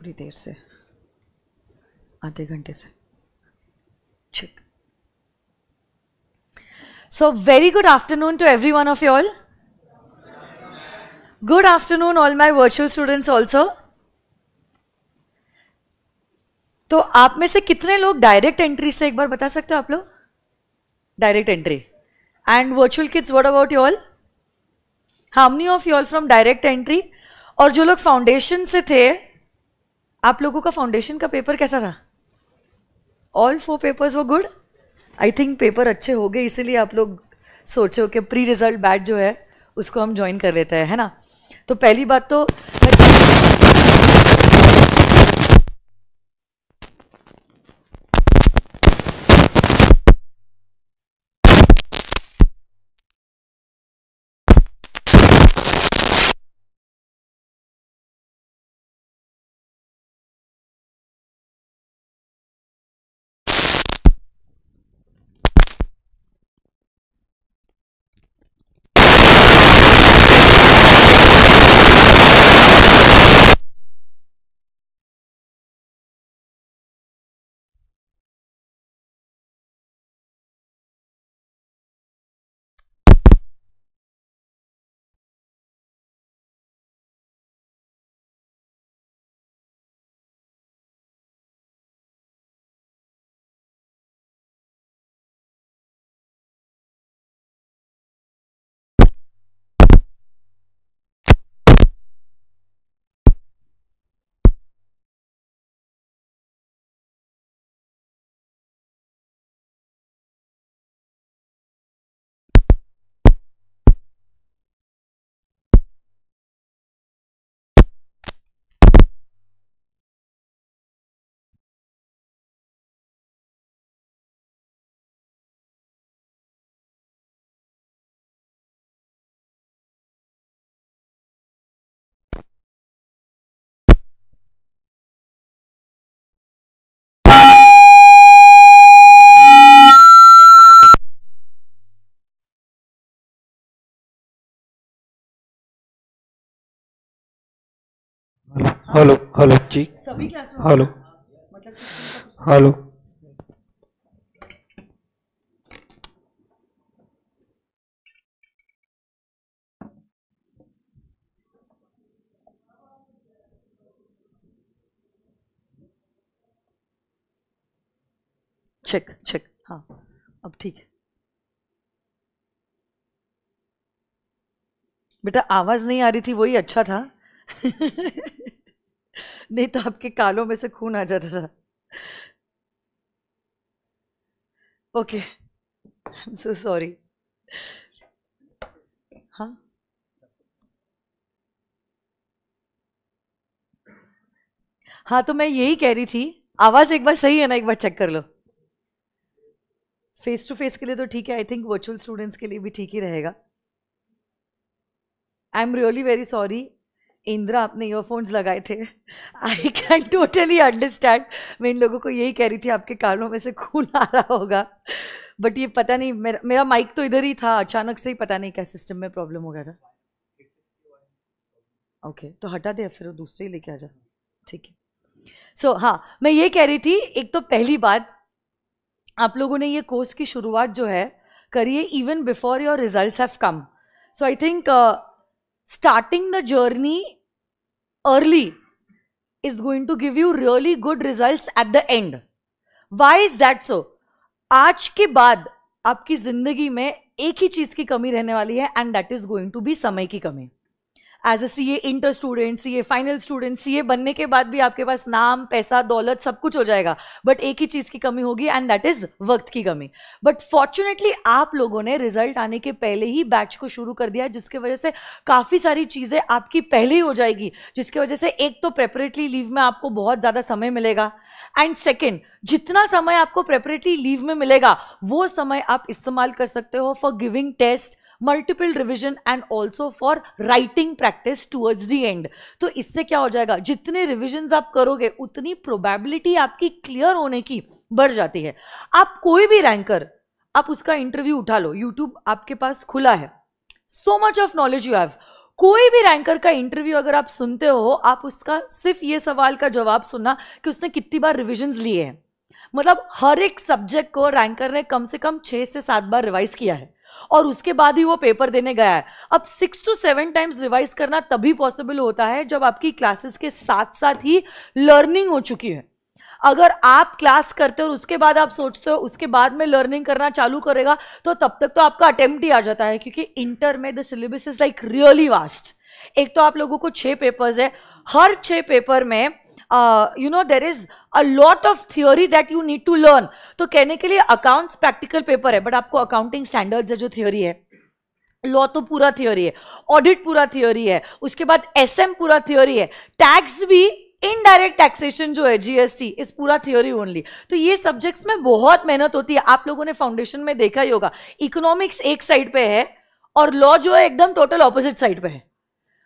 थोड़ी देर से आधे घंटे से ठीक so very good afternoon to every one of you all good afternoon all my virtual virtual also तो आप में से कितने लोग डायरेक्ट एंट्री से एक बार बता सकते हो आप लोग direct entry and virtual kids what about you all how many of you all from direct entry और जो लोग फाउंडेशन से थे आप लोगों का फाउंडेशन का पेपर कैसा था ऑल फोर पेपर्स वो गुड आई थिंक पेपर अच्छे हो गए इसीलिए आप लोग सोचो कि प्री रिजल्ट बैच जो है उसको हम ज्वाइन कर लेते हैं है ना तो पहली बात तो हेलो हेलो जी हेलो हेलो चेक चेक हाँ अब ठीक है बेटा आवाज नहीं आ रही थी वही अच्छा था नहीं तो आपके कालों में से खून आ जाता था ओके एम सो सॉरी हाँ हाँ तो मैं यही कह रही थी आवाज़ एक बार सही है ना एक बार चेक कर लो फेस टू फेस के लिए तो ठीक है आई थिंक वर्चुअल स्टूडेंट्स के लिए भी ठीक ही रहेगा I am really very sorry Indra आपने ईयरफोन्स लगाए थे आई कैन टोटली अंडरस्टैंड मैं इन लोगों को यही कह रही थी आपके कानों में से खून आ रहा होगा बट ये पता नहीं मेरा मेरा माइक तो इधर ही था अचानक से ही पता नहीं क्या सिस्टम में प्रॉब्लम हो गया था ओके okay, तो हटा दे फिर दूसरे ही लेके आ जा ठीक है सो हाँ मैं ये कह रही थी एक तो पहली बात आप लोगों ने ये कोर्स की शुरुआत जो है करिए even before your results have come so I think starting the journey early is going to give you really good results at the end. Why is that so? आज के बाद आपकी जिंदगी में एक ही चीज की कमी रहने वाली है and that is going to be समय की कमी as a C A inter student C A final student C A बनने के बाद भी आपके पास नाम पैसा दौलत सब कुछ हो जाएगा बट एक ही चीज़ की कमी होगी एंड दैट इज वक्त की कमी बट फॉर्चुनेटली आप लोगों ने रिजल्ट आने के पहले ही बैच को शुरू कर दिया जिसकी वजह से काफ़ी सारी चीज़ें आपकी पहले ही हो जाएगी जिसकी वजह से एक तो प्रेपरेटली लीव में आपको बहुत ज़्यादा समय मिलेगा एंड सेकेंड जितना समय आपको प्रेपरेटली लीव में मिलेगा वो समय आप इस्तेमाल कर सकते हो for giving test multiple revision and also for writing practice towards the end तो इससे क्या हो जाएगा जितने रिविजन आप करोगे उतनी प्रोबेबिलिटी आपकी क्लियर होने की बढ़ जाती है आप कोई भी रैंकर आप उसका इंटरव्यू उठा लो यूट्यूब आपके पास खुला है so much of knowledge you have कोई भी रैंकर का इंटरव्यू अगर आप सुनते हो आप उसका सिर्फ ये सवाल का जवाब सुनना कि उसने कितनी बार रिविजन लिए हैं मतलब हर एक सब्जेक्ट को रैंकर ने कम से कम छह से सात बार रिवाइज किया है और उसके बाद ही वो पेपर देने गया है अब six to seven times revise करना तभी पॉसिबल होता है जब आपकी क्लासेस के साथ साथ ही लर्निंग हो चुकी है अगर आप क्लास करते हो और उसके बाद आप सोचते हो उसके बाद में लर्निंग करना चालू करेगा तो तब तक तो आपका अटेम्प्ट ही आ जाता है क्योंकि इंटर में the syllabus is like really vast एक तो आप लोगों को छह पेपर्स है हर छह पेपर में you know there is a lot of theory that you need to learn तो कहने के लिए अकाउंट्स प्रैक्टिकल पेपर है बट आपको अकाउंटिंग स्टैंडर्ड्स है जो थियोरी है लॉ तो पूरा थियोरी है ऑडिट पूरा थियोरी है उसके बाद एसएम पूरा थियोरी है टैक्स भी इनडायरेक्ट टैक्सेशन जो है जीएसटी इस पूरा थियोरी ओनली तो ये सब्जेक्ट्स में बहुत मेहनत होती है आप लोगों ने फाउंडेशन में देखा ही होगा इकोनॉमिक्स एक साइड पे है और लॉ जो है एकदम टोटल ऑपोजिट साइड पे है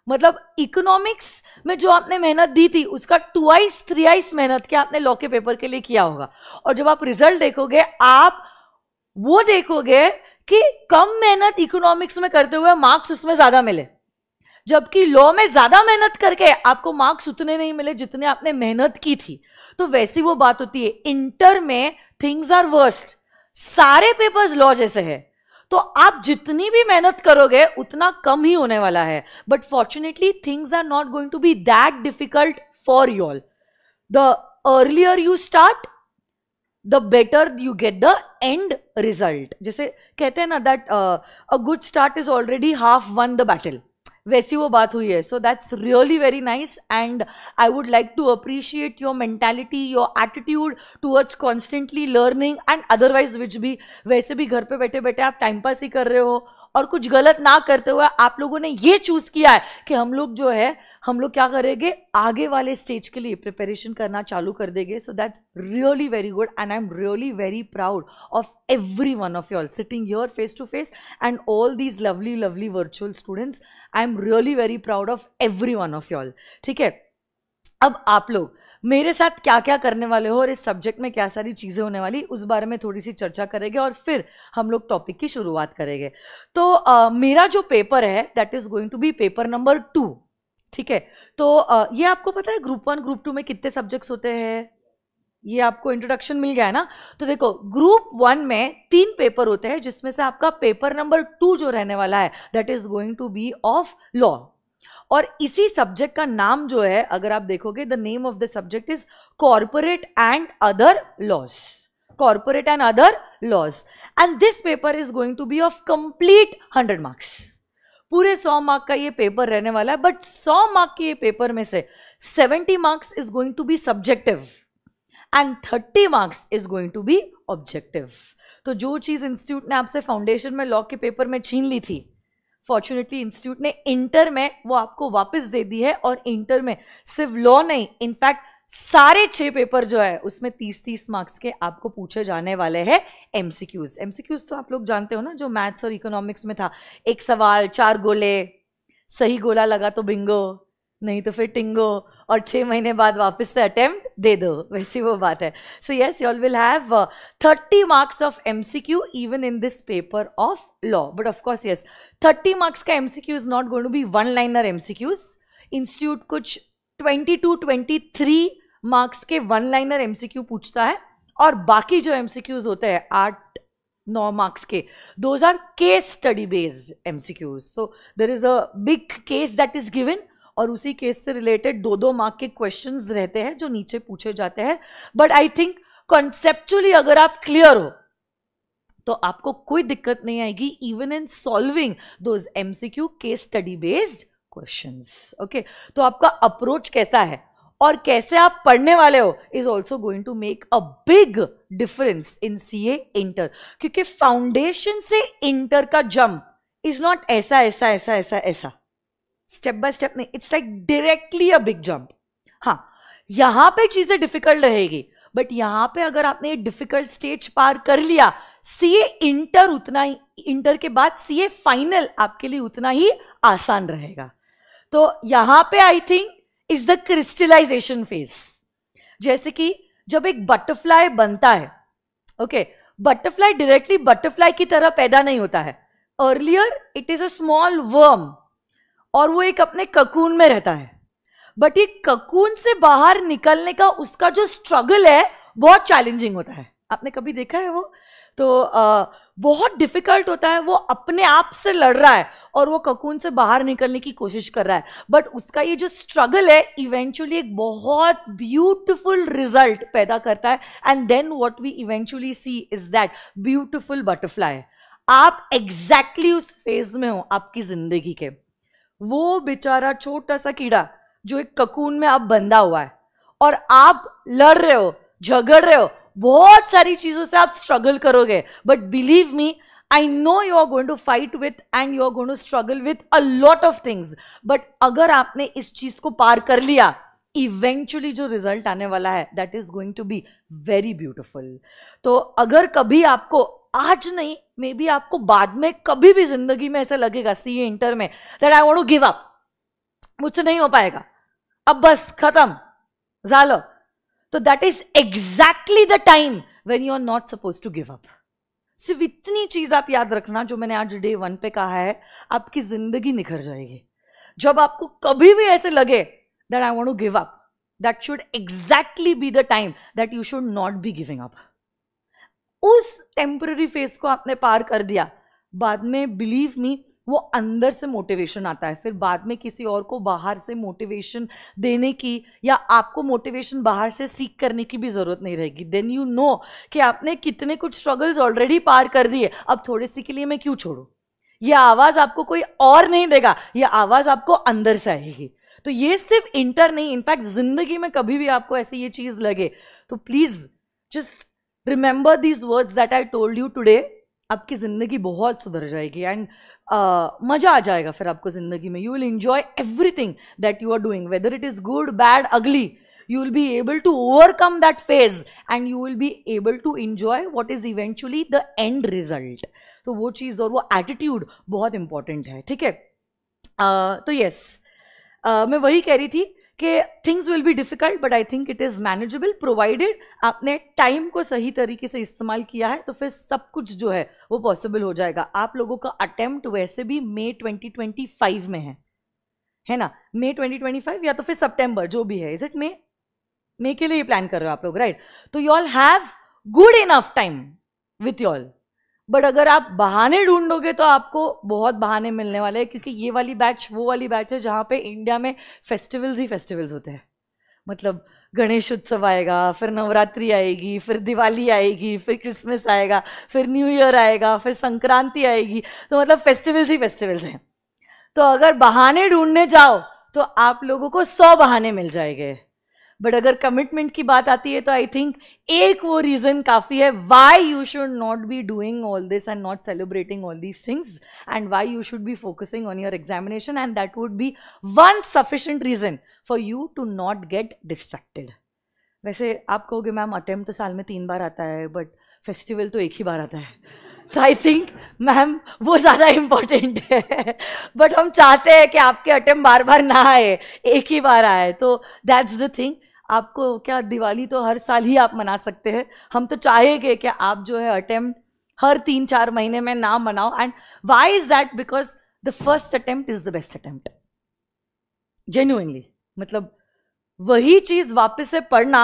मतलब इकोनॉमिक्स में जो आपने मेहनत दी थी उसका टू आइस थ्री आइस मेहनत क्या आपने लॉ के पेपर के लिए किया होगा और जब आप रिजल्ट देखोगे आप वो देखोगे कि कम मेहनत इकोनॉमिक्स में करते हुए मार्क्स उसमें ज्यादा मिले जबकि लॉ में ज्यादा मेहनत करके आपको मार्क्स उतने नहीं मिले जितने आपने मेहनत की थी तो वैसी वो बात होती है इंटर में थिंग्स आर वर्स्ट सारे पेपर्स लॉ जैसे है तो आप जितनी भी मेहनत करोगे उतना कम ही होने वाला है but fortunately things are not going to B that difficult for you all the earlier you start the better you get the end result जैसे कहते हैं ना that a good start is already half won the battle वैसी वो बात हुई है so that's really very nice and I would like to appreciate your mentality your attitude towards constantly learning and otherwise which भी वैसे भी घर पे बैठे बैठे आप टाइम पास ही कर रहे हो और कुछ गलत ना करते हुए आप लोगों ने ये चूज किया है कि हम लोग जो है हम लोग क्या करेंगे आगे वाले स्टेज के लिए प्रिपरेशन करना चालू कर देंगे so that's really very good and I am really very proud of every one of you sitting your face to face and all these lovely lovely virtual students I am really very proud of every one of you ठीक है अब आप लोग मेरे साथ क्या क्या करने वाले हो और इस सब्जेक्ट में क्या सारी चीज़ें होने वाली उस बारे में थोड़ी सी चर्चा करेंगे और फिर हम लोग टॉपिक की शुरुआत करेंगे तो आ, मेरा जो पेपर है that is going to be paper number two ठीक है तो आ, ये आपको पता है ग्रुप वन ग्रुप टू में कितने सब्जेक्ट्स होते हैं ये आपको इंट्रोडक्शन मिल गया है ना तो देखो ग्रुप वन में तीन पेपर होते हैं जिसमें से आपका पेपर नंबर टू जो रहने वाला है that is going to be of law और इसी सब्जेक्ट का नाम जो है अगर आप देखोगे the name of the subject is corporate and other laws corporate and other laws and this paper is going to be of complete hundred marks पूरे सौ मार्क का ये पेपर रहने वाला है बट सौ मार्क के ये पेपर में से seventy marks is going to be subjective and thirty marks is going to be objective तो जो चीज़ इंस्टीट्यूट ने आपसे फाउंडेशन में लॉ के पेपर में छीन ली थी फॉर्चुनेटली इंस्टीट्यूट ने इंटर में वो आपको वापस दे दी है और इंटर में सिर्फ लॉ नहीं इनफैक्ट सारे छह पेपर जो है उसमें तीस तीस मार्क्स के आपको पूछे जाने वाले हैं एमसीक्यूज एमसीक्यूज तो आप लोग जानते हो ना जो मैथ्स और इकोनॉमिक्स में था एक सवाल चार गोले सही गोला लगा तो बिंगो नहीं तो फिर टिंगो और छः महीने बाद वापस से अटेम्प्ट दे दो वैसी वो बात है so yes you all will have thirty marks of M C Q even in this paper of law but of course yes thirty marks का M C Q is not going to be one liner M C Qs institute कुछ twenty two twenty three marks के one liner M C Q पूछता है और बाकी जो M C cues होते हैं आठ नौ मार्क्स के those are case study based M C Qs so there is a big case that is given और उसी केस से रिलेटेड दो दो मार्क के क्वेश्चन रहते हैं जो नीचे पूछे जाते हैं बट आई थिंक कॉन्सेप्चुअली अगर आप क्लियर हो तो आपको कोई दिक्कत नहीं आएगी इवन इन सॉल्विंग दो MCQ case study based question okay तो आपका अप्रोच कैसा है और कैसे आप पढ़ने वाले हो is also going to make a big difference in C A inter क्योंकि फाउंडेशन से इंटर का जंप इज नॉट ऐसा ऐसा ऐसा ऐसा ऐसा स्टेप बाय स्टेप नहीं it's like directly a big jump हाँ यहां पे चीजें डिफिकल्ट रहेगी बट यहाँ पे अगर आपने ये डिफिकल्ट स्टेज पार कर लिया सीए इंटर उतना ही इंटर के बाद सीए फाइनल आपके लिए उतना ही आसान रहेगा तो यहाँ पे I think is the crystallisation phase जैसे कि जब एक बटरफ्लाई बनता है ओके बटरफ्लाई डायरेक्टली बटरफ्लाई की तरह पैदा नहीं होता है earlier it is a small worm और वो एक अपने ककून में रहता है बट ये ककून से बाहर निकलने का उसका जो स्ट्रगल है बहुत चैलेंजिंग होता है आपने कभी देखा है वो तो आ, बहुत डिफिकल्ट होता है वो अपने आप से लड़ रहा है और वो ककून से बाहर निकलने की कोशिश कर रहा है बट उसका ये जो स्ट्रगल है इवेंचुअली एक बहुत ब्यूटिफुल रिजल्ट पैदा करता है and then what we eventually see is that beautiful butterfly आप एग्जैक्टली exactly उस फेज में हो आपकी जिंदगी के वो बेचारा छोटा सा कीड़ा जो एक ककून में आप बंधा हुआ है और आप लड़ रहे हो झगड़ रहे हो बहुत सारी चीज़ों से आप स्ट्रगल करोगे but believe me I know you are going to fight with and you are going to struggle with a lot of things but अगर आपने इस चीज़ को पार कर लिया इवेंचुअली जो रिजल्ट आने वाला है that is going to be very beautiful तो अगर कभी आपको आज नहीं मे बी आपको बाद में कभी भी जिंदगी में ऐसा लगेगा सी इंटर में that I want to give up मुझसे नहीं हो पाएगा अब बस खत्म जालो तो that is exactly the time when you are not suppose to give up सिर्फ इतनी चीज आप याद रखना जो मैंने आज डे वन पे कहा है आपकी जिंदगी निखर जाएगी जब आपको कभी भी ऐसे लगे that I want to give up that should exactly be the time that you should not be giving up उस टेम्पररी फेज को आपने पार कर दिया बाद में बिलीव मी वो अंदर से मोटिवेशन आता है फिर बाद में किसी और को बाहर से मोटिवेशन देने की या आपको मोटिवेशन बाहर से सीख करने की भी ज़रूरत नहीं रहेगी देन यू नो कि आपने कितने कुछ स्ट्रगल्स ऑलरेडी पार कर दिए अब थोड़े सी के लिए मैं क्यों छोड़ू यह आवाज़ आपको कोई और नहीं देगा यह आवाज़ आपको अंदर से आएगी तो ये सिर्फ इंटर नहीं इनफैक्ट ज़िंदगी में कभी भी आपको ऐसी ये चीज़ लगे तो please just remember these words that I told you today आपकी ज़िंदगी बहुत सुधर जाएगी एंड uh, मज़ा आ जाएगा फिर आपको ज़िंदगी में you will enjoy everything that you are doing whether it is good bad ugly you will be able to overcome that phase and you will be able to enjoy what is eventually the end result तो वो चीज़ और वो attitude बहुत important है ठीक है uh, तो yes uh, मैं वही कह रही थी कि things will be difficult but I think it is manageable provided आपने टाइम को सही तरीके से इस्तेमाल किया है तो फिर सब कुछ जो है वो पॉसिबल हो जाएगा आप लोगों का अटेम्प्ट वैसे भी मई 2025 में है है ना मई 2025 या तो फिर सितंबर जो भी है इज इट मे मे के लिए प्लान कर रहे हो आप लोग राइट right? तो you all have good enough time with you all but अगर आप बहाने ढूंढोगे तो आपको बहुत बहाने मिलने वाले हैं क्योंकि ये वाली बैच वो वाली बैच है जहाँ पे इंडिया में फेस्टिवल्स ही फेस्टिवल्स होते हैं मतलब गणेश उत्सव आएगा फिर नवरात्रि आएगी फिर दिवाली आएगी फिर क्रिसमस आएगा फिर न्यू ईयर आएगा फिर संक्रांति आएगी तो मतलब फेस्टिवल्स ही फेस्टिवल्स हैं तो अगर बहाने ढूंढने जाओ तो आप लोगों को सौ बहाने मिल जाएंगे बट अगर कमिटमेंट की बात आती है तो आई थिंक एक वो रीज़न काफ़ी है why you should not be doing all this and not celebrating all these things and why you should be focusing on your examination and that would be one sufficient reason for you to not get distracted वैसे आप कहोगे ma'am attempt तो साल में तीन बार आता है but festival तो एक ही बार आता है तो आई थिंक मैम वो ज़्यादा इम्पोर्टेंट है बट हम चाहते हैं कि आपके अटेम्प्ट बार बार ना आए एक ही बार आए तो दैट्स द थिंग आपको क्या दिवाली तो हर साल ही आप मना सकते हैं हम तो चाहेंगे कि आप जो है अटेम्प्ट हर तीन चार महीने में ना मनाओ and why is that because the first attempt is the best attempt genuinely मतलब वही चीज वापस से पढ़ना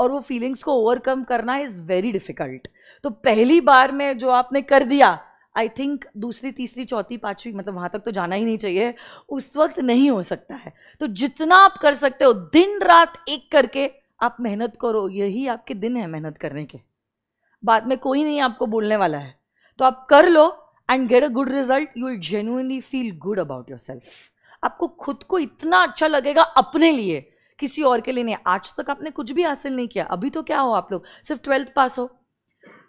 और वो फीलिंग्स को ओवरकम करना इज वेरी डिफिकल्ट तो पहली बार में जो आपने कर दिया आई थिंक दूसरी तीसरी चौथी पांचवी मतलब वहां तक तो जाना ही नहीं चाहिए उस वक्त नहीं हो सकता है तो जितना आप कर सकते हो दिन रात एक करके आप मेहनत करो यही आपके दिन है मेहनत करने के बाद में कोई नहीं आपको बोलने वाला है तो आप कर लो and get a good result you will genuinely feel good about yourself आपको खुद को इतना अच्छा लगेगा अपने लिए किसी और के लिए नहीं आज तक आपने कुछ भी हासिल नहीं किया अभी तो क्या हो आप लोग सिर्फ ट्वेल्थ पास हो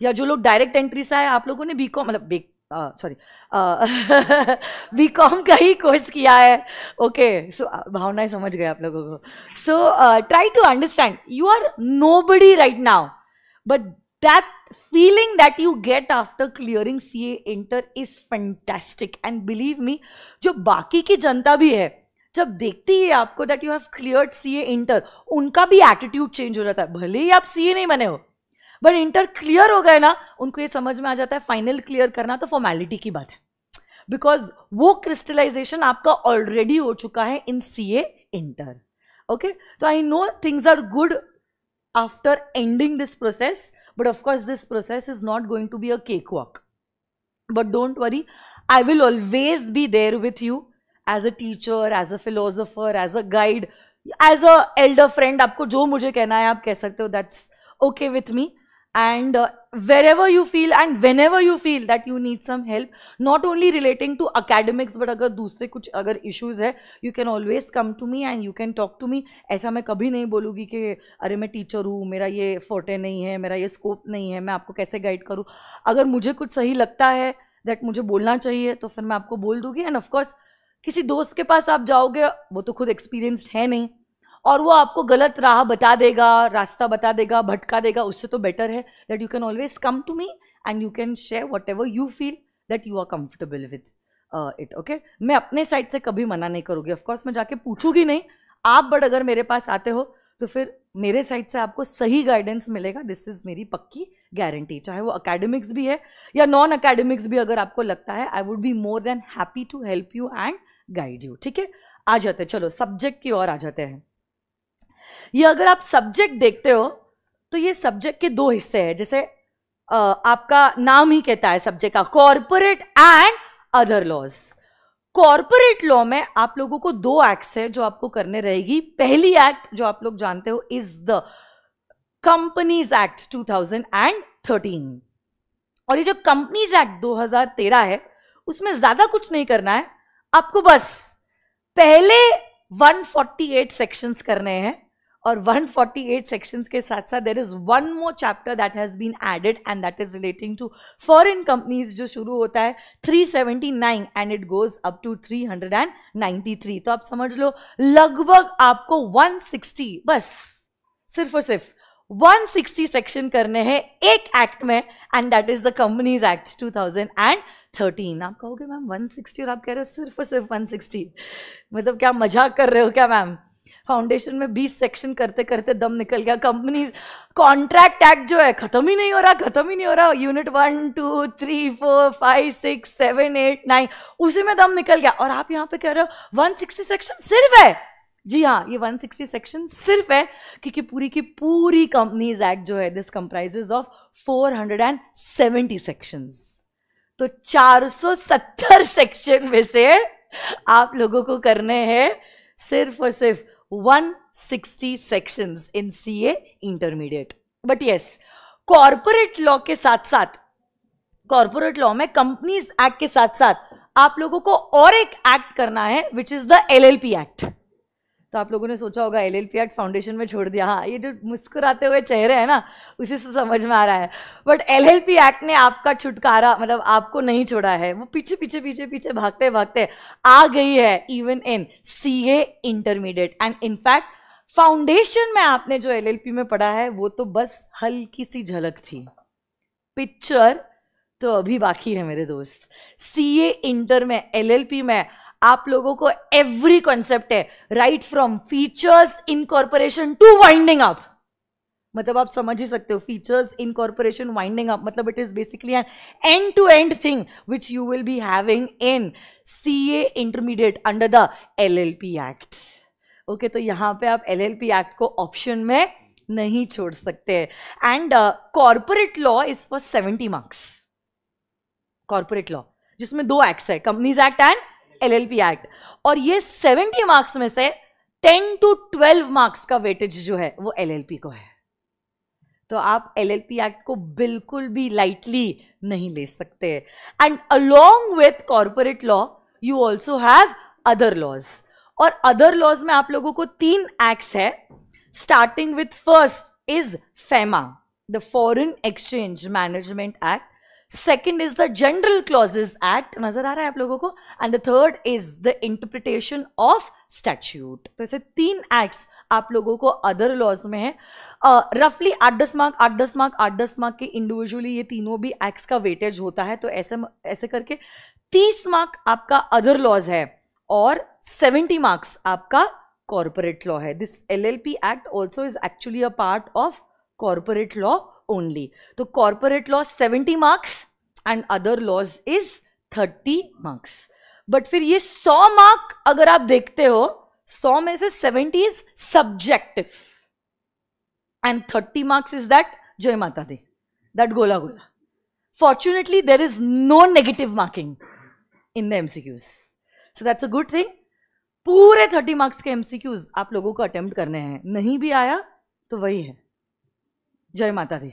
या जो लोग डायरेक्ट एंट्री से आए आप लोगों ने बीकॉम मतलब सॉरी बीकॉम uh, uh, का ही कोर्स किया है ओके सो uh, भावनाएं समझ गए आप लोगों को so try to understand you are nobody right now but that that you get after clearing C A inter is fantastic and believe me जो बाकी की जनता भी है जब देखती है आपको that you have clear C A inter उनका भी एटीट्यूड चेंज हो जाता है भले ही आप सी ए नहीं बने हो बट इंटर क्लियर हो गए ना उनको ये समझ में आ जाता है फाइनल क्लियर करना तो फॉर्मेलिटी की बात है बिकॉज वो क्रिस्टलाइजेशन आपका ऑलरेडी हो चुका है इन सी ए इंटर ओके तो I know things are good after ending this process but of course this process is not going to be a cake walk but don't worry I will always be there with you as a teacher as a philosopher as a guide as a elder friend आपको जो मुझे कहना है आप कह सकते हो that's okay with me and uh, wherever you feel and whenever you feel that you need some help not only relating to academics but agar dusre kuch agar issues hai you can always come to me and you can talk to me aisa main kabhi nahi bolungi ki are main teacher hu mera ye forte nahi hai mera ye scope nahi hai main aapko kaise guide karu agar mujhe kuch sahi lagta hai that mujhe bolna chahiye to fir main aapko bol dungi and of course किसी दोस्त के पास आप जाओगे वो तो खुद experienced है नहीं और वो आपको गलत राह बता देगा रास्ता बता देगा भटका देगा उससे तो बेटर है that you can always come to me and you can share whatever you feel that you are comfortable with it okay मैं अपने साइड से कभी मना नहीं करूँगी ऑफकोर्स मैं जाके पूछूंगी नहीं आप बट अगर मेरे पास आते हो तो फिर मेरे साइड से आपको सही गाइडेंस मिलेगा दिस इज़ मेरी पक्की गारंटी चाहे वो अकेडमिक्स भी है या नॉन अकेडमिक्स भी अगर आपको लगता है I would be more than happy to help you and guide you ठीक है आ जाते चलो सब्जेक्ट की ओर आ जाते हैं ये अगर आप सब्जेक्ट देखते हो तो ये सब्जेक्ट के दो हिस्से हैं जैसे आपका नाम ही कहता है सब्जेक्ट का corporate and other laws corporate law में आप लोगों को दो एक्ट्स है जो आपको करने रहेगी पहली एक्ट जो आप लोग जानते हो इज द कंपनीज एक्ट 2013 और ये जो कंपनीज एक्ट 2013 है उसमें ज्यादा कुछ नहीं करना है आपको बस पहले 148 सेक्शंस करने हैं और 148 सेक्शंस के साथ साथ there is one more chapter that has been added and that is relating to foreign companies जो शुरू होता है 379 and it goes up to 393 तो आप समझ लो लगभग आपको 160 बस सिर्फ और सिर्फ 160 सेक्शन करने हैं एक एक्ट में and that is the companies act and 2013 आप कहोगे मैम 160 और आप कह रहे हो सिर्फ और सिर्फ 160 मतलब क्या मजाक कर रहे हो क्या मैम फाउंडेशन में 20 सेक्शन करते करते दम निकल गया कंपनीज कॉन्ट्रैक्ट एक्ट जो है खत्म ही नहीं हो रहा खत्म ही नहीं हो रहा unit one two three four five six seven eight nine उसी में दम निकल गया और आप यहाँ पे कह रहे हो 160 सेक्शन सिर्फ है जी हाँ ये 160 सेक्शन सिर्फ है क्योंकि पूरी की पूरी कंपनीज एक्ट जो है दिस कंप्राइजेज ऑफ 470 सेक्शंस तो 470 सेक्शन में से आप लोगों को करने हैं सिर्फ और सिर्फ 160 in C A intermediate but yes corporate law के साथ साथ कॉर्पोरेट लॉ में कंपनीज एक्ट के साथ साथ आप लोगों को और एक एक्ट करना है which is the LLP act तो आप लोगों ने सोचा होगा L L P act foundation में छोड़ दिया हाँ ये जो मुस्कुराते हुए चेहरे हैं ना उसी से समझ में आ रहा है but L L P act ने आपका छुटकारा मतलब आपको नहीं छोड़ा है वो पीछे पीछे पीछे पीछे भागते भागते आ गई है even in C A intermediate and in fact foundation में आपने जो एल में पढ़ा है वो तो बस हल्की सी झलक थी पिक्चर तो अभी बाकी है मेरे दोस्त सी ए इंटर में एल में आप लोगों को एवरी कॉन्सेप्ट है right from features incorporation to winding up मतलब आप समझ ही सकते हो फीचर्स इनकॉर्पोरेशन वाइंडिंग अप मतलब it is basically an end to end thing which you will be having in C A intermediate under the L L P act okay तो यहां पे आप एल एल पी एक्ट को option में नहीं छोड़ सकते and corporate law is for seventy marks corporate law जिसमें दो एक्ट्स है companies act and LLB act और ये 70 मार्क्स में से 10 टू 12 मार्क्स का वेटेज जो है वो एलएलपी को है तो आप एलएलपी एक्ट को बिल्कुल भी लाइटली नहीं ले सकते and along with corporate law you also have other laws और अदर लॉज में आप लोगों को तीन एक्ट है starting with first is FEMA the foreign exchange management act second is the general clauses act नजर आ रहा है आप लोगों को and the third is the interpretation of statute तो ऐसे तीन एक्ट आप लोगों को अदर लॉज में है रफली आठ दस मार्क आठ दस मार्क आठ दस मार्क के इंडिविजुअली ये तीनों भी एक्ट का वेटेज होता है तो ऐसे ऐसे करके तीस मार्क आपका अदर लॉज है और सेवेंटी मार्क्स आपका कॉर्पोरेट लॉ है this L L P act also is actually a part of corporate law only तो corporate law seventy marks and other laws is thirty marks but फिर ये सौ mark अगर आप देखते हो सौ में से seventy is subjective and thirty marks is that जय माता दे दैट गोला गोला fortunately there is no negative marking in the MCQs so that's a good thing पूरे थर्टी मार्क्स के एमसीक्यूज आप लोगों को अटेम्प्ट करने हैं नहीं भी आया तो वही है जय माता दी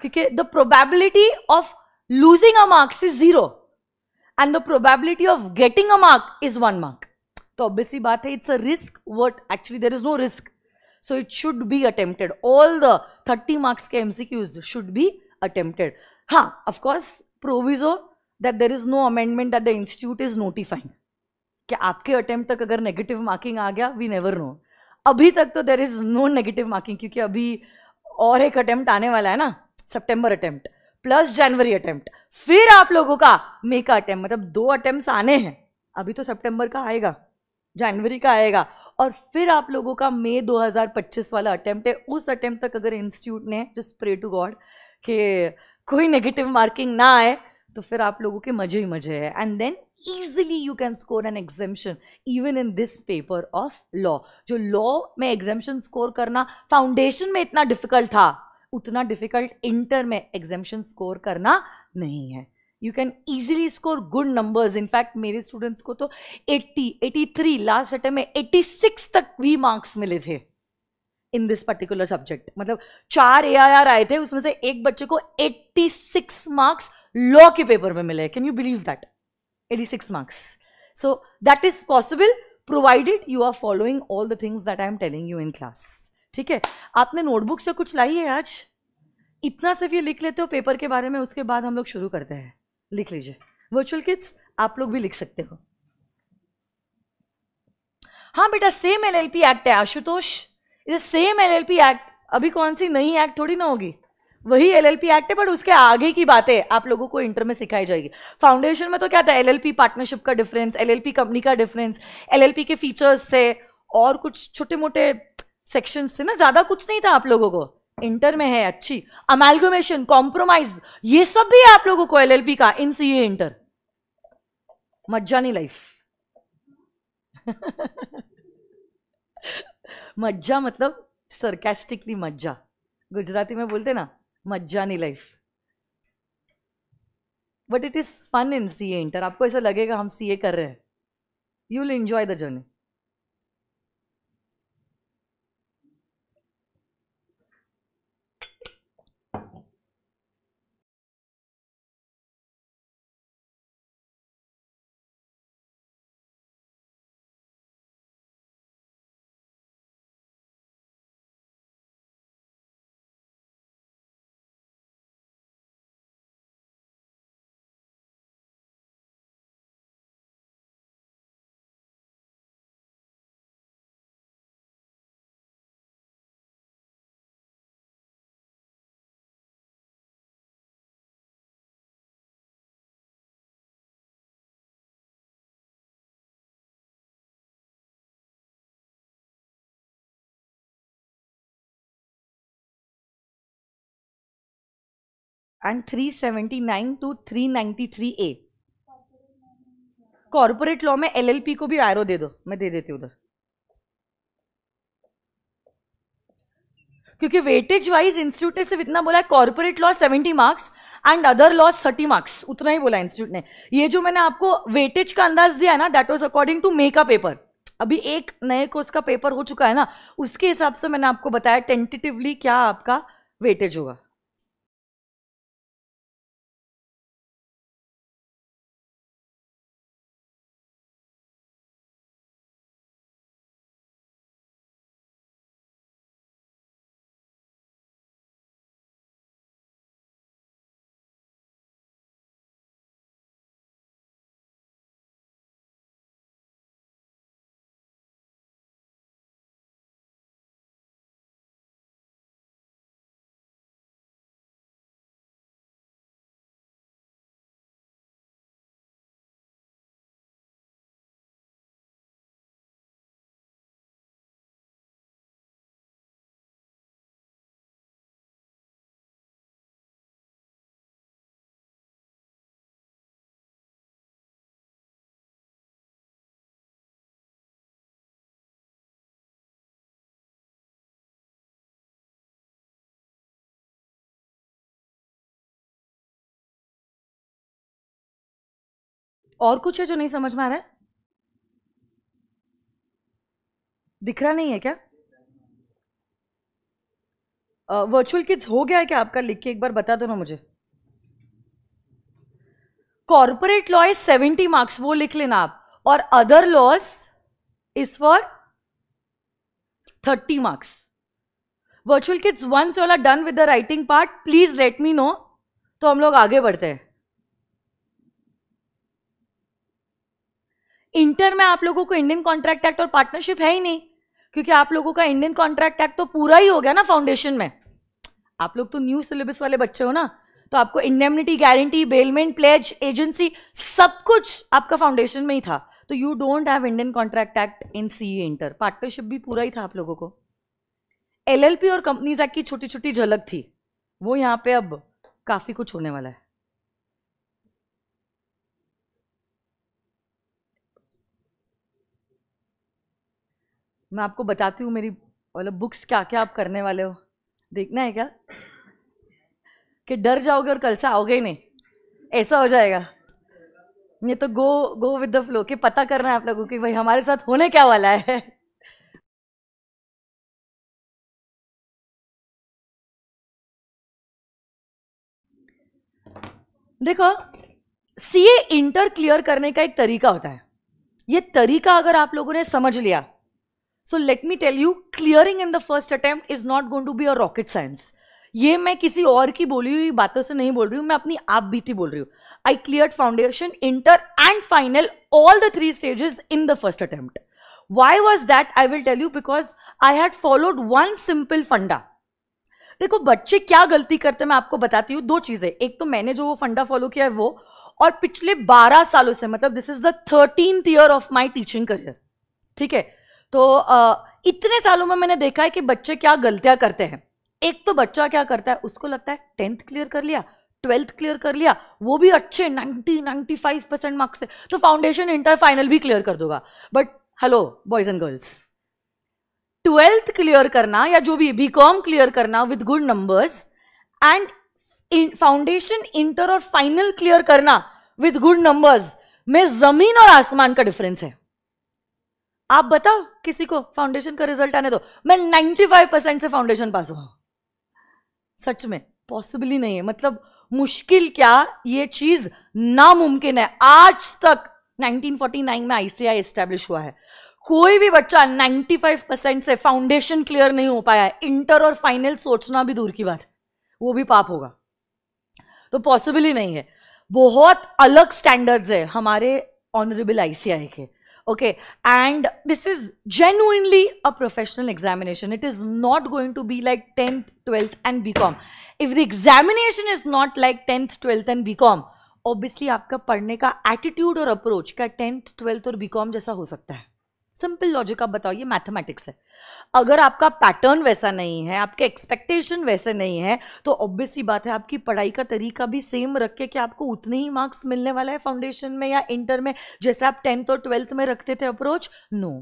क्योंकि the probability of losing a marks is zero and the probability of getting a mark is one mark तो ऑब्वियसली बात है it's a risk worth actually there is no risk so it should be attempted all the thirty marks के MCQs should be attempted हाँ of course proviso that there is no amendment that the institute is notifying कि आपके attempt तक अगर negative marking आ गया we never know अभी तक तो there is no negative marking क्योंकि अभी और एक अटेम्प्ट आने वाला है ना सेप्टेम्बर अटेम्प्ट प्लस जनवरी अटेम्प्ट फिर आप लोगों का मे का अटेम्प्ट मतलब दो अटेम्प्ट आने हैं अभी तो सितंबर का आएगा जनवरी का आएगा और फिर आप लोगों का मई 2025 वाला अटेम्प्ट है उस अटेम्प्ट तक अगर इंस्टीट्यूट ने जस्ट प्रे टू गॉड कि कोई नेगेटिव मार्किंग ना आए तो फिर आप लोगों के मज़े ही मज़े है and then easily you can score an exemption even in this paper of law जो लॉ में एग्जेम्पन स्कोर करना फाउंडेशन में इतना डिफिकल्ट था उतना डिफिकल्ट इंटर में एग्जेम्पन स्कोर करना नहीं है you can easily score good numbers in fact मेरे स्टूडेंट्स को तो 80, 83 लास्ट अटेम्प में 86 तक भी मार्क्स मिले थे इन दिस पर्टिकुलर सब्जेक्ट मतलब चार ए आए थे उसमें से एक बच्चे को 86 मार्क्स लॉ के पेपर में मिले can you believe that 86 marks. So that is possible provided you are following all the things that I am telling you in class. ठीक है आपने नोटबुक से कुछ लाई है आज इतना सिर्फ ये लिख लेते हो पेपर के बारे में उसके बाद हम लोग शुरू करते हैं लिख लीजिए वर्चुअल किड्स आप लोग भी लिख सकते हो हाँ बेटा same L L P act है आशुतोष इस same L L P act अभी कौन सी नई एक्ट थोड़ी ना होगी वही एलएलपी एक्ट है बट उसके आगे की बातें आप लोगों को इंटर में सिखाई जाएगी फाउंडेशन में तो क्या था एलएलपी पार्टनरशिप का डिफरेंस एलएलपी कंपनी का डिफरेंस एलएलपी के फीचर्स थे और कुछ छोटे मोटे सेक्शंस थे ना ज़्यादा कुछ नहीं था आप लोगों को इंटर में है अच्छी अमेलगोमेशन कॉम्प्रोमाइज ये सब भी है आप लोगों को एलएलपी का इन सीए इंटर मज्जा नहीं लाइफ मज्जा मतलब सरकेस्टिकली मज्जा गुजराती में बोलते ना मज्जानी life but it is fun in C A inter आपको ऐसा लगेगा हम सी ए कर रहे हैं you will enjoy the journey and 379 to 393 ए कॉर्पोरेट लॉ में एलएलपी को भी आयरो दे दो मैं दे देती उधर क्योंकि वेटेज वाइज इंस्टीट्यूट ने सिर्फ इतना बोला है corporate law seventy marks and other laws thirty marks उतना ही बोला इंस्टीट्यूट ने ये जो मैंने आपको वेटेज का अंदाज दिया ना that was according to May का पेपर अभी एक नए कोर्स का पेपर हो चुका है ना उसके हिसाब से मैंने आपको बताया टेंटेटिवली क्या आपका वेटेज होगा और कुछ है जो नहीं समझ में आ रहा है दिख रहा नहीं है क्या वर्चुअल uh, किड्स हो गया है क्या आपका लिख के एक बार बता दो ना मुझे corporate law is seventy marks वो लिख लेना आप और other laws is for thirty marks virtual kids once वाला done with the writing part please let me know तो हम लोग आगे बढ़ते हैं इंटर में आप लोगों को इंडियन कॉन्ट्रैक्ट एक्ट और पार्टनरशिप है ही नहीं क्योंकि आप लोगों का इंडियन कॉन्ट्रैक्ट एक्ट तो पूरा ही हो गया ना फाउंडेशन में आप लोग तो न्यू सिलेबस वाले बच्चे हो ना तो आपको indemnity guarantee bailment pledge agency सब कुछ आपका फाउंडेशन में ही था तो you don't have Indian contract act in C inter partnership भी पूरा ही था आप लोगों को एलएलपी और कंपनीज एक्ट की छोटी छोटी झलक थी वो यहां पे अब काफी कुछ होने वाला है मैं आपको बताती हूँ मेरी मतलब बुक्स क्या क्या आप करने वाले हो देखना है क्या कि डर जाओगे और कल से आओगे ही नहीं ऐसा हो जाएगा ये तो go go with the flow कि पता करना है आप लोगों की भाई हमारे साथ होने क्या वाला है देखो सीए इंटर क्लियर करने का एक तरीका होता है ये तरीका अगर आप लोगों ने समझ लिया so let me tell you clearing in the first attempt is not going to be a rocket science ये मैं किसी और की बोली हुई बातों से नहीं बोल रही हूं मैं अपनी आप बीती बोल रही हूं I clear foundation inter and final all the three stages in the first attempt why was that I will tell you because I had followed one simple funda देखो बच्चे क्या गलती करते हैं मैं आपको बताती हूँ दो चीजें एक तो मैंने जो वो फंडा फॉलो किया है वो और पिछले 12 सालों से मतलब this is the thirteen year of my teaching career ठीक है तो इतने सालों में मैंने देखा है कि बच्चे क्या गलतियां करते हैं एक तो बच्चा क्या करता है उसको लगता है टेंथ क्लियर कर लिया ट्वेल्थ क्लियर कर लिया वो भी अच्छे नाइनटी फाइव परसेंट मार्क्स से तो फाउंडेशन इंटर फाइनल भी क्लियर कर दोगा but hello boys and girls twelfth clear करना या जो भी बी कॉम क्लियर करना with good numbers and foundation inter और फाइनल क्लियर करना विद गुड नंबर्स में जमीन और आसमान का डिफरेंस है आप बताओ किसी को फाउंडेशन का रिजल्ट आने दो मैं 95 परसेंट से फाउंडेशन पास हुआ सच में पॉसिबल ही नहीं है मतलब मुश्किल क्या ये चीज नामुमकिन है आज तक 1949 में आईसीआई एस्टेब्लिश हुआ है कोई भी बच्चा 95 परसेंट से फाउंडेशन क्लियर नहीं हो पाया है इंटर और फाइनल सोचना भी दूर की बात है वो भी पाप होगा तो पॉसिबल ही नहीं है बहुत अलग स्टैंडर्ड्स है हमारे ऑनरेबल आईसीआई के okay and this is genuinely a professional examination it is not going to be like 10th 12th and bcom if the examination is not like 10th 12th and bcom obviously आपका पढ़ने का attitude और approach का tenth twelfth और BCom जैसा हो सकता है सिंपल लॉजिक आप बताओ ये मैथमेटिक्स है अगर आपका पैटर्न वैसा नहीं है आपके एक्सपेक्टेशन वैसे नहीं है तो ऑब्वियसली बात है आपकी पढ़ाई का तरीका भी सेम रख के कि आपको उतने ही मार्क्स मिलने वाला है फाउंडेशन में या इंटर में जैसे आप टेंथ और ट्वेल्थ में रखते थे approach know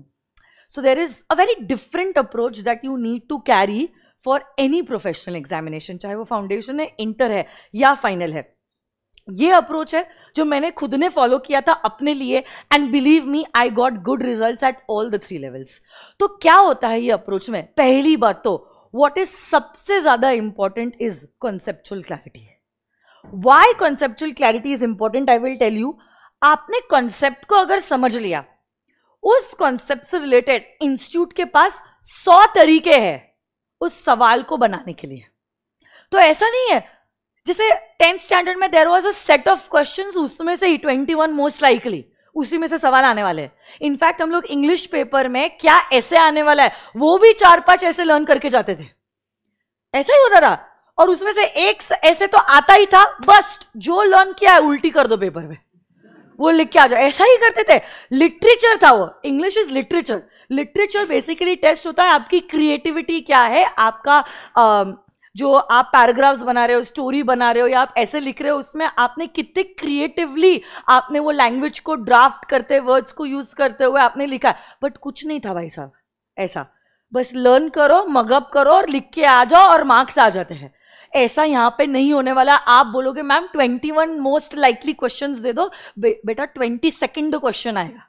so there is a very different approach that you need to carry for any professional examination चाहे वो फाउंडेशन है इंटर है या फाइनल है ये अप्रोच है जो मैंने खुद ने फॉलो किया था अपने लिए and believe me I got good result at all the three levels तो क्या होता है ये अप्रोच में पहली बात तो वॉट इज सबसे ज्यादा important is conceptual clarity why conceptual clarity is important I will tell you आपने कॉन्सेप्ट को अगर समझ लिया उस कॉन्सेप्ट से रिलेटेड इंस्टीट्यूट के पास सौ तरीके हैं उस सवाल को बनाने के लिए तो ऐसा नहीं है जैसे टेंथ स्टैंडर्ड में there was a set of question उसमें से ही ट्वेंटी वन मोस्ट लाइकली उसी में से सवाल आने वाले हैं इनफैक्ट हम लोग इंग्लिश पेपर में क्या ऐसे आने वाला है वो भी चार पांच ऐसे लर्न करके जाते थे ऐसा ही होता था और उसमें से एक ऐसे तो आता ही था बस जो लर्न किया है उल्टी कर दो पेपर में वो लिख के आ जाओ ऐसा ही करते थे लिटरेचर था वो English is literature literature basically test होता है आपकी क्रिएटिविटी क्या है आपका जो आप पैराग्राफ्स बना रहे हो स्टोरी बना रहे हो या आप ऐसे लिख रहे हो उसमें आपने कितने क्रिएटिवली आपने वो लैंग्वेज को ड्राफ्ट करते वर्ड्स को यूज़ करते हुए आपने लिखा है बट कुछ नहीं था भाई साहब ऐसा बस लर्न करो मगअप करो और लिख के आ जाओ और मार्क्स आ जाते हैं ऐसा यहाँ पे नहीं होने वाला आप बोलोगे ma'am twenty one most likely question दे दो बे, बेटा ट्वेंटी सेकेंड क्वेश्चन आएगा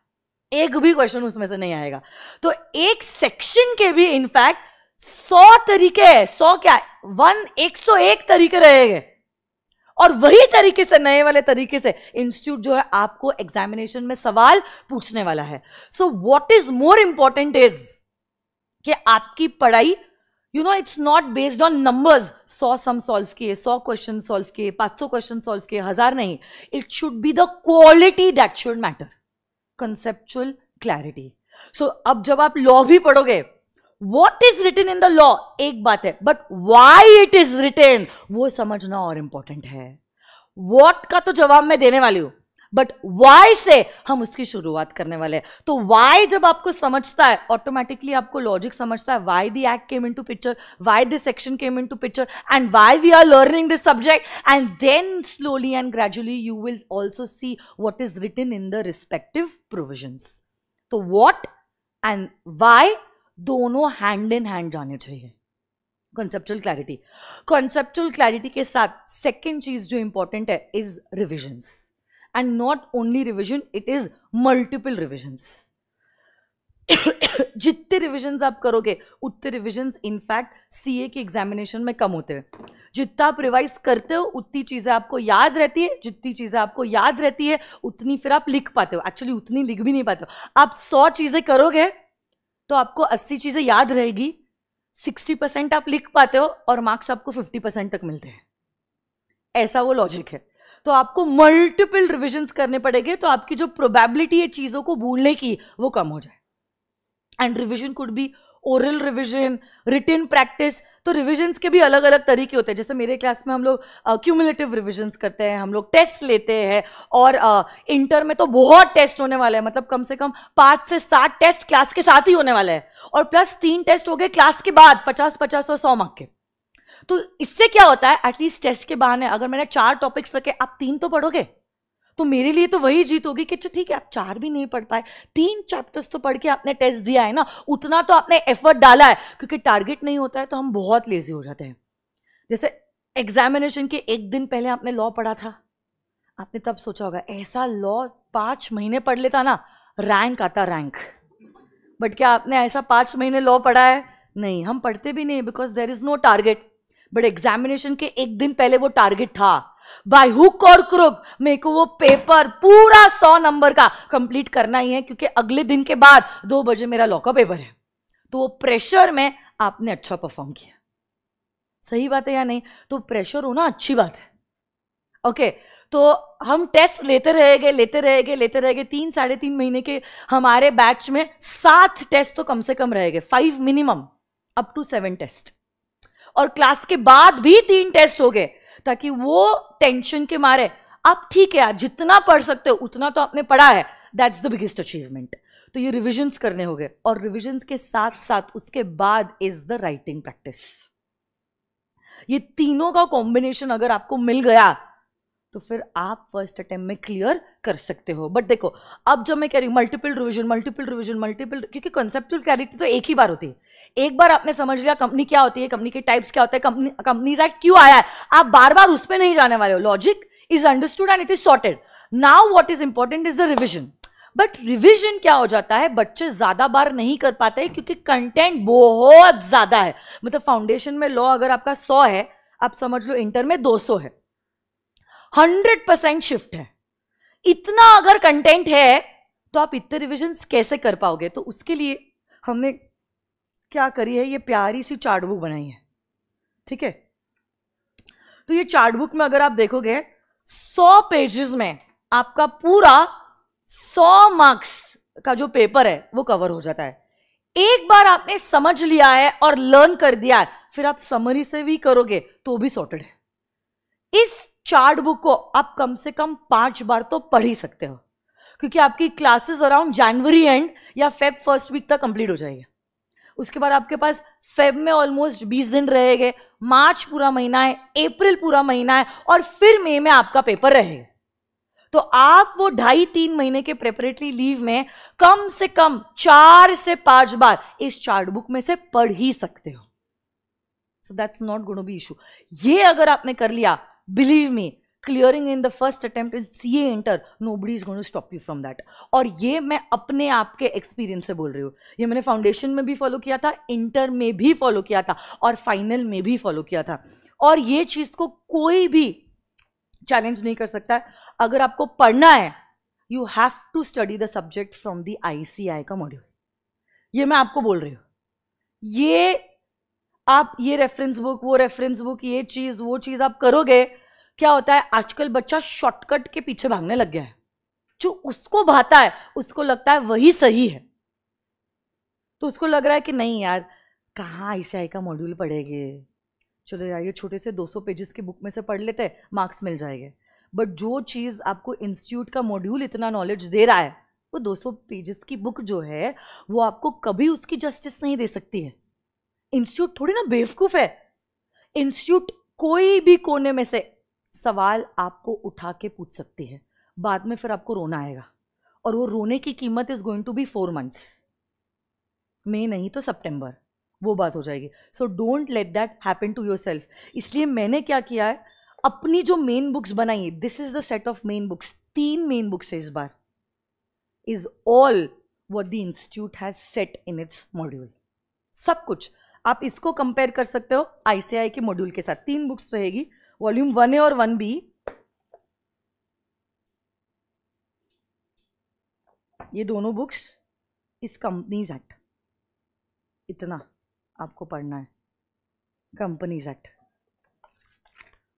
एक भी क्वेश्चन उसमें से नहीं आएगा तो एक सेक्शन के भी इनफैक्ट सौ तरीके सौ क्या वन एक सौ एक तरीके रहेंगे और वही तरीके से नए वाले तरीके से इंस्टीट्यूट जो है आपको एग्जामिनेशन में सवाल पूछने वाला है so what is more important is कि आपकी पढ़ाई you know it's not based on numbers सौ सम सॉल्व किए सौ क्वेश्चन सॉल्व किए पांच सौ क्वेश्चन सॉल्व किए हजार नहीं it should be the quality that should matter conceptual clarity so अब जब आप लॉ भी पढ़ोगे what is written in the law एक बात है but why it is written वो समझना और इंपॉर्टेंट है वॉट का तो जवाब मैं देने वाली हूं बट वाई से हम उसकी शुरुआत करने वाले हैं तो वाई जब आपको समझता है ऑटोमेटिकली आपको लॉजिक समझता है why the act came into picture why this section came into picture and why we are learning this subject and then slowly and gradually you will also see what is written in the respective provisions तो what and why दोनों hand in hand जाने चाहिए conceptual clarity conceptual clarity के साथ second चीज जो important है is revisions and not only revision it is multiple revisions जितने रिविजन्स आप करोगे उतने रिविजन्स इनफैक्ट सी ए के एग्जामिनेशन में कम होते हैं जितना आप रिवाइज करते हो उतनी चीज़ें आपको याद रहती है जितनी चीज़ें आपको याद रहती है उतनी फिर आप लिख पाते हो एक्चुअली उतनी लिख भी नहीं पाते हो आप सौ चीज़ें करोगे तो आपको अस्सी चीज़ें याद रहेगी सिक्सटी परसेंट आप लिख पाते हो और मार्क्स आपको फिफ्टी परसेंट तक मिलते हैं ऐसा वो लॉजिक है तो आपको मल्टीपल रिविजन करने पड़ेंगे तो आपकी जो प्रोबेबिलिटी है चीज़ों को भूलने की वो कम हो जाए and revision could be oral revision written practice तो रिविजन्स के भी अलग अलग तरीके होते हैं जैसे मेरे क्लास में हम लोग क्यूमुलेटिव रिविजन्स करते हैं हम लोग टेस्ट लेते हैं और इंटर में तो बहुत टेस्ट होने वाले हैं मतलब कम से कम पाँच से सात टेस्ट क्लास के साथ ही होने वाले हैं और प्लस तीन टेस्ट हो गए क्लास के बाद पचास पचास और सौ मार्क के तो इससे क्या होता है एटलीस्ट टेस्ट के बहाने अगर मैंने चार टॉपिक्स रखे आप तीन तो पढ़ोगे तो मेरे लिए तो वही जीत होगी कि अच्छा, ठीक है आप चार भी नहीं पढ़ पाए तीन चैप्टर्स तो पढ़ के आपने टेस्ट दिया है ना उतना तो आपने एफर्ट डाला है क्योंकि टारगेट नहीं होता है तो हम बहुत लेजी हो जाते हैं जैसे एग्जामिनेशन के एक दिन पहले आपने लॉ पढ़ा था आपने तब सोचा होगा ऐसा लॉ पांच महीने पढ़ लेता ना रैंक आता रैंक बट क्या आपने ऐसा पांच महीने लॉ पढ़ा है नहीं हम पढ़ते भी नहीं because there is no target but examination के एक दिन पहले वो टारगेट था बाय हुक और क्रुक मेरे को वो पेपर पूरा सौ नंबर का कंप्लीट करना ही है क्योंकि अगले दिन के बाद दो बजे मेरा लॉ का पेपर है तो वो प्रेशर में आपने अच्छा परफॉर्म किया सही बात है या नहीं तो प्रेशर होना अच्छी बात है ओके okay, तो हम टेस्ट लेते रह गए लेते रह गए लेते रह गए तीन साढ़े तीन महीने के हमारे बैच में सात टेस्ट तो कम से कम रह गए five minimum up to seven test और क्लास के बाद भी तीन टेस्ट हो गए ताकि वो टेंशन के मारे आप ठीक है यार जितना पढ़ सकते हो उतना तो आपने पढ़ा है दैट्स द बिगेस्ट अचीवमेंट तो ये रिविजन्स करने हो गए और रिविजन्स के साथ साथ उसके बाद इज द राइटिंग प्रैक्टिस ये तीनों का कॉम्बिनेशन अगर आपको मिल गया तो फिर आप फर्स्ट अटेम्प्ट में क्लियर कर सकते हो बट देखो अब जब मैं कह रही हूँ multiple revision multiple revision multiple क्योंकि कंसेप्चुअल क्लैरिटी तो एक ही बार होती है एक बार आपने समझ लिया कंपनी क्या होती है कंपनी के टाइप्स क्या होता है कंपनी कंपनीज एक्ट क्यों आया है आप बार बार उस पर नहीं जाने वाले हो logic is understood and it is sorted now what is important is the revision but revision क्या हो जाता है बच्चे ज्यादा बार नहीं कर पाते हैं क्योंकि कंटेंट बहुत ज्यादा है मतलब फाउंडेशन में लॉ अगर आपका सौ है आप समझ लो इंटर में दो सौ है हंड्रेड परसेंट शिफ्ट है इतना अगर कंटेंट है तो आप इतने रिविजन कैसे कर पाओगे तो उसके लिए हमने क्या करी है ये प्यारी सी चार्ट बनाई है ठीक है तो ये चार्टुक में अगर आप देखोगे सौ पेजेस में आपका पूरा सौ मार्क्स का जो पेपर है वो कवर हो जाता है एक बार आपने समझ लिया है और लर्न कर दिया है फिर आप समरी से भी करोगे तो भी सॉर्टेड है इस चार्ट बुक को आप कम से कम पांच बार तो पढ़ ही सकते हो क्योंकि आपकी क्लासेस अराउंड जनवरी एंड या फेब फर्स्ट वीक तक कंप्लीट हो जाएगी उसके बाद आपके पास फेब में ऑलमोस्ट 20 दिन रह गए मार्च पूरा महीना है अप्रैल पूरा महीना है और फिर मई में आपका पेपर रहेगा तो आप वो ढाई तीन महीने के प्रेपरेटरी लीव में कम से कम चार से पांच बार इस चार्ट बुक में से पढ़ ही सकते हो so that's not good be issue ये अगर आपने कर लिया believe me clearing in the first attempt is C enter nobody is going to stop you from that और ये मैं अपने आप के एक्सपीरियंस से बोल रही हूँ ये मैंने फाउंडेशन में भी फॉलो किया था इंटर में भी फॉलो किया था और फाइनल में भी फॉलो किया था और ये चीज़ को कोई भी चैलेंज नहीं कर सकता है अगर आपको पढ़ना है you have to study the subject from the I का मॉड्यूल ये मैं आपको बोल रही हूँ ये आप ये रेफरेंस बुक वो रेफरेंस बुक ये चीज़ वो चीज़ आप करोगे क्या होता है आजकल बच्चा शॉर्टकट के पीछे भागने लग गया है जो उसको भाता है उसको लगता है वही सही है तो उसको लग रहा है कि नहीं यार कहाँ आई सी आई का मॉड्यूल पढ़ेंगे चलो यार ये छोटे से 200 पेजेस की बुक में से पढ़ लेते मार्क्स मिल जाएंगे बट जो चीज़ आपको इंस्टीट्यूट का मॉड्यूल इतना नॉलेज दे रहा है वो 200 पेजेस की बुक जो है वो आपको कभी उसकी जस्टिस नहीं दे सकती है इंस्टीट्यूट थोड़ी ना बेवकूफ है इंस्टीट्यूट कोई भी कोने में से सवाल आपको उठा के पूछ सकती है बाद में फिर आपको रोना आएगा और वो रोने की कीमत is going to be four months मई नहीं तो सितंबर वो बात हो जाएगी so don't let that happen to yourself इसलिए मैंने क्या किया है अपनी जो मेन बुक्स बनाई this is the set of main books तीन मेन बुक्स है इस बार is all what the institute has set in its module सब कुछ आप इसको कंपेयर कर सकते हो आईसीआई के मॉड्यूल के साथ तीन बुक्स रहेगी वॉल्यूम वन ए और वन बी ये दोनों बुक्स इस कंपनीज एक्ट इतना आपको पढ़ना है कंपनीज एक्ट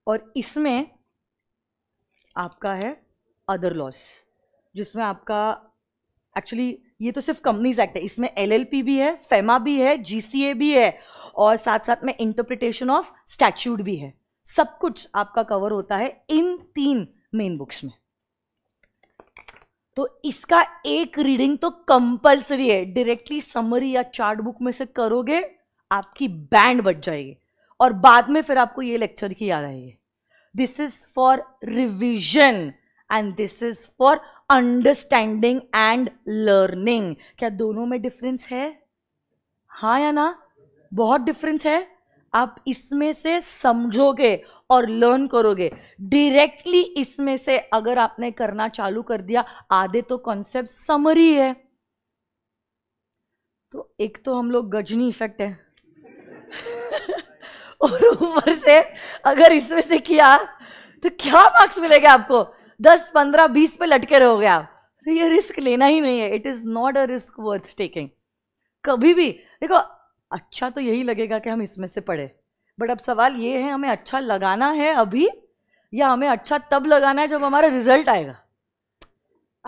और इसमें आपका है अदर लॉस जिसमें आपका एक्चुअली ये तो सिर्फ कंपनीज एक्ट है इसमें एल भी है फेमा e भी है जीसीए भी है और साथ साथ में इंटरप्रिटेशन ऑफ स्टैच्यूड भी है सब कुछ आपका कवर होता है इन तीन मेन बुक्स में तो इसका एक रीडिंग तो कंपलसरी है डायरेक्टली समरी या चार्ट बुक में से करोगे आपकी बैंड बच जाएगी और बाद में फिर आपको ये लेक्चर की याद आएगी this is for revision and this is for understanding and learning क्या दोनों में डिफरेंस है हाँ या ना बहुत डिफरेंस है आप इसमें से समझोगे और लर्न करोगे डायरेक्टली इसमें से अगर आपने करना चालू कर दिया आधे तो कॉन्सेप्ट समरी है तो एक तो हम लोग गजनी इफेक्ट है और ऊपर से अगर इसमें से किया तो क्या मार्क्स मिलेगा आपको दस पंद्रह बीस पे लटके रहोगे आप तो ये रिस्क लेना ही नहीं है it is not a risk worth taking कभी भी देखो अच्छा तो यही लगेगा कि हम इसमें से पढ़े बट अब सवाल ये है हमें अच्छा लगाना है अभी या हमें अच्छा तब लगाना है जब हमारा रिजल्ट आएगा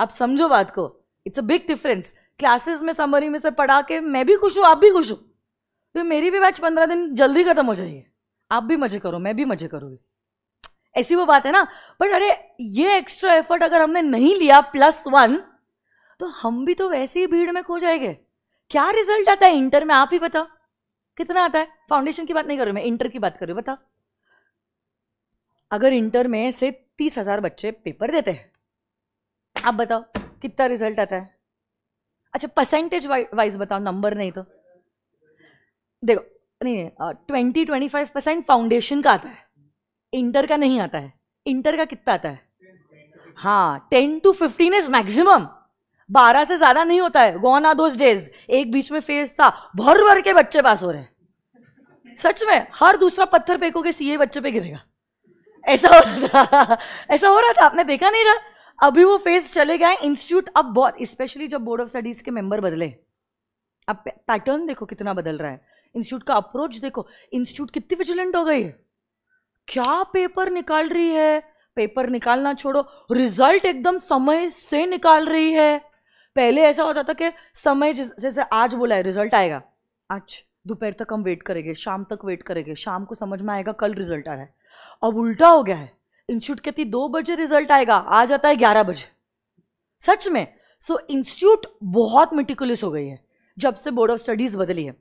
आप समझो बात को it's a big difference classes में समरी में से पढ़ा के मैं भी खुश हूँ आप भी खुश हूँ तो मेरी भी बैच पंद्रह दिन जल्दी खत्म हो जाइए आप भी मजे करो मैं भी मजे करूँगी ऐसी वो बात है ना बट अरे ये एक्स्ट्रा एफर्ट अगर हमने नहीं लिया प्लस वन तो हम भी तो वैसे ही भीड़ में खो जाएंगे क्या रिजल्ट आता है इंटर में आप ही बताओ कितना आता है फाउंडेशन की बात नहीं कर रही मैं इंटर की बात कर रही बताओ अगर इंटर में से तीस हजार बच्चे पेपर देते हैं आप बताओ कितना रिजल्ट आता है अच्छा परसेंटेज वाइज बताओ नंबर नहीं तो देखो नहीं twenty twenty five percent foundation का आता है इंटर का नहीं आता है इंटर का कितना आता है हाँ ten to fifteen is maximum बारह से ज्यादा नहीं होता है गॉन आर दोज डेज एक बीच में फेज था भर भर के बच्चे पास हो रहे हैं सच में हर दूसरा पत्थर फेंकोगे सीए बच्चे पे गिरेगा ऐसा हो रहा था ऐसा हो रहा था आपने देखा नहीं रहा अभी वो फेज चले गए इंस्टीट्यूट अब बहुत स्पेशली जब बोर्ड ऑफ स्टडीज के मेंबर बदले अब पैटर्न देखो कितना बदल रहा है इंस्टीट्यूट का अप्रोच देखो इंस्टीट्यूट कितनी विजिलेंट हो गई है क्या पेपर निकाल रही है पेपर निकालना छोड़ो रिजल्ट एकदम समय से निकाल रही है पहले ऐसा होता था कि समय जैसे आज बोला है रिजल्ट आएगा आज दोपहर तक हम वेट करेंगे शाम तक वेट करेंगे शाम को समझ में आएगा कल रिजल्ट आ रहा है अब उल्टा हो गया है इंस्टीट्यूट कहती दो बजे रिजल्ट आएगा आ जाता है ग्यारह बजे सच में सो so, इंस्टीट्यूट बहुत मिटिकुलस हो गई है जब से बोर्ड ऑफ स्टडीज बदली है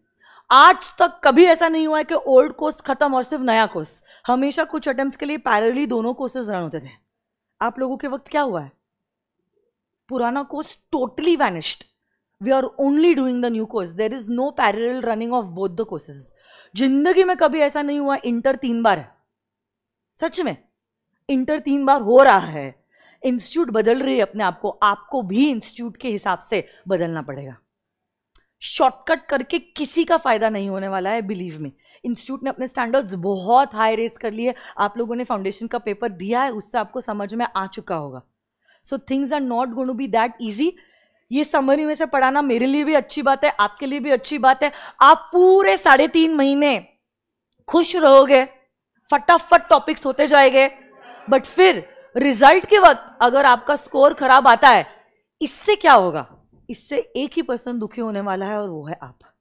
आज तक कभी ऐसा नहीं हुआ है कि ओल्ड कोर्स खत्म और सिर्फ नया कोर्स हमेशा कुछ अटेम्प्ट के लिए पैरली दोनों कोर्सेज रन होते थे आप लोगों के वक्त क्या हुआ है पुराना course totally vanished we are only doing the new course there is no parallel running of both the courses जिंदगी में कभी ऐसा नहीं हुआ इंटर तीन बार है सच में इंटर तीन बार हो रहा है इंस्टीट्यूट बदल रही है अपने आप को आपको भी इंस्टीट्यूट के हिसाब से बदलना पड़ेगा शॉर्टकट करके किसी का फ़ायदा नहीं होने वाला है बिलीव में इंस्टीट्यूट ने अपने स्टैंडर्ड्स बहुत हाई रेस कर लिए आप लोगों ने फाउंडेशन का पेपर दिया है उससे आपको समझ में आ चुका होगा so things are not gonna be B easy ईजी ये समरी में से पढ़ाना मेरे लिए भी अच्छी बात है आपके लिए भी अच्छी बात है आप पूरे साढ़े तीन महीने खुश रहोगे फटाफट टॉपिक्स होते जाएंगे बट फिर रिजल्ट के वक्त अगर आपका स्कोर खराब आता है इससे क्या होगा इससे एक ही पर्सन दुखी होने वाला है और वो है आप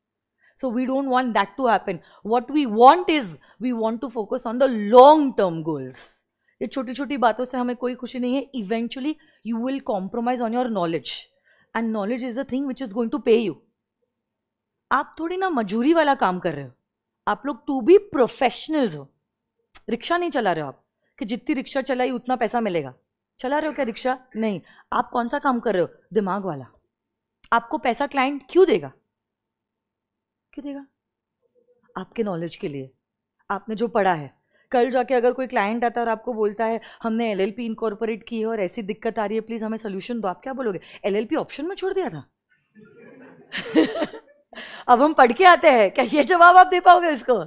so we don't want that to happen what we want is we want to focus on the long term goals ये छोटी छोटी बातों से हमें कोई खुशी नहीं है eventually you will compromise on your knowledge and knowledge is a thing which is going to pay you आप थोड़ी ना मजूरी वाला काम कर रहे हो आप लोग टू बी प्रोफेशनल्स हो रिक्शा नहीं चला रहे हो आप कि जितनी रिक्शा चलाई उतना पैसा मिलेगा चला रहे हो क्या रिक्शा नहीं आप कौन सा काम कर रहे हो दिमाग वाला आपको पैसा क्लाइंट क्यों देगा क्यों देगा आपके नॉलेज के लिए आपने जो पढ़ा है कल जाके अगर कोई क्लाइंट आता है और आपको बोलता है हमने एल एल पी इनकॉर्पोरेट की है और ऐसी दिक्कत आ रही है प्लीज़ हमें सोल्यूशन दो आप क्या बोलोगे एल एल पी ऑप्शन में छोड़ दिया था अब हम पढ़ के आते हैं क्या ये जवाब आप दे पाओगे इसको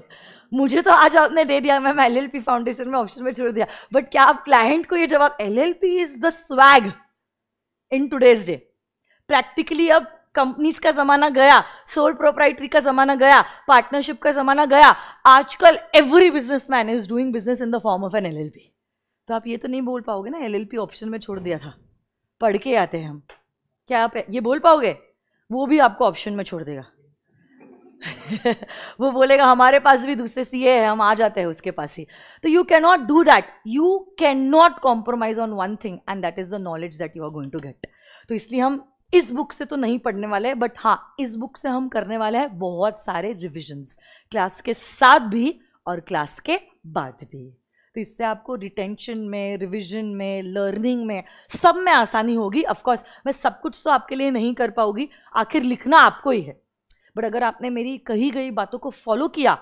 मुझे तो आज आपने दे दिया ma'am L L P foundation में ऑप्शन में छोड़ दिया बट क्या आप क्लाइंट को ये जवाब L L P is the swag in today's day practically अब कंपनीज का ज़माना गया सोल प्रोप्राइटरी का ज़माना गया पार्टनरशिप का ज़माना गया आजकल every businessman is doing business in the form of an L तो आप ये तो नहीं बोल पाओगे ना एल ऑप्शन में छोड़ दिया था पढ़ के आते हैं हम क्या आप ये बोल पाओगे वो भी आपको ऑप्शन में छोड़ देगा वो बोलेगा हमारे पास भी दूसरे ए है हम आ जाते हैं उसके पास ही तो you can not do that you can not compromise on one thing and that is the knowledge that you are going to get तो इसलिए हम इस बुक से तो नहीं पढ़ने वाले हैं बट हाँ इस बुक से हम करने वाले हैं बहुत सारे रिविजन्स क्लास के साथ भी और क्लास के बाद भी तो इससे आपको रिटेंशन में रिविजन में लर्निंग में सब में आसानी होगी ऑफकोर्स मैं सब कुछ तो आपके लिए नहीं कर पाऊंगी आखिर लिखना आपको ही है बट अगर आपने मेरी कही गई बातों को फॉलो किया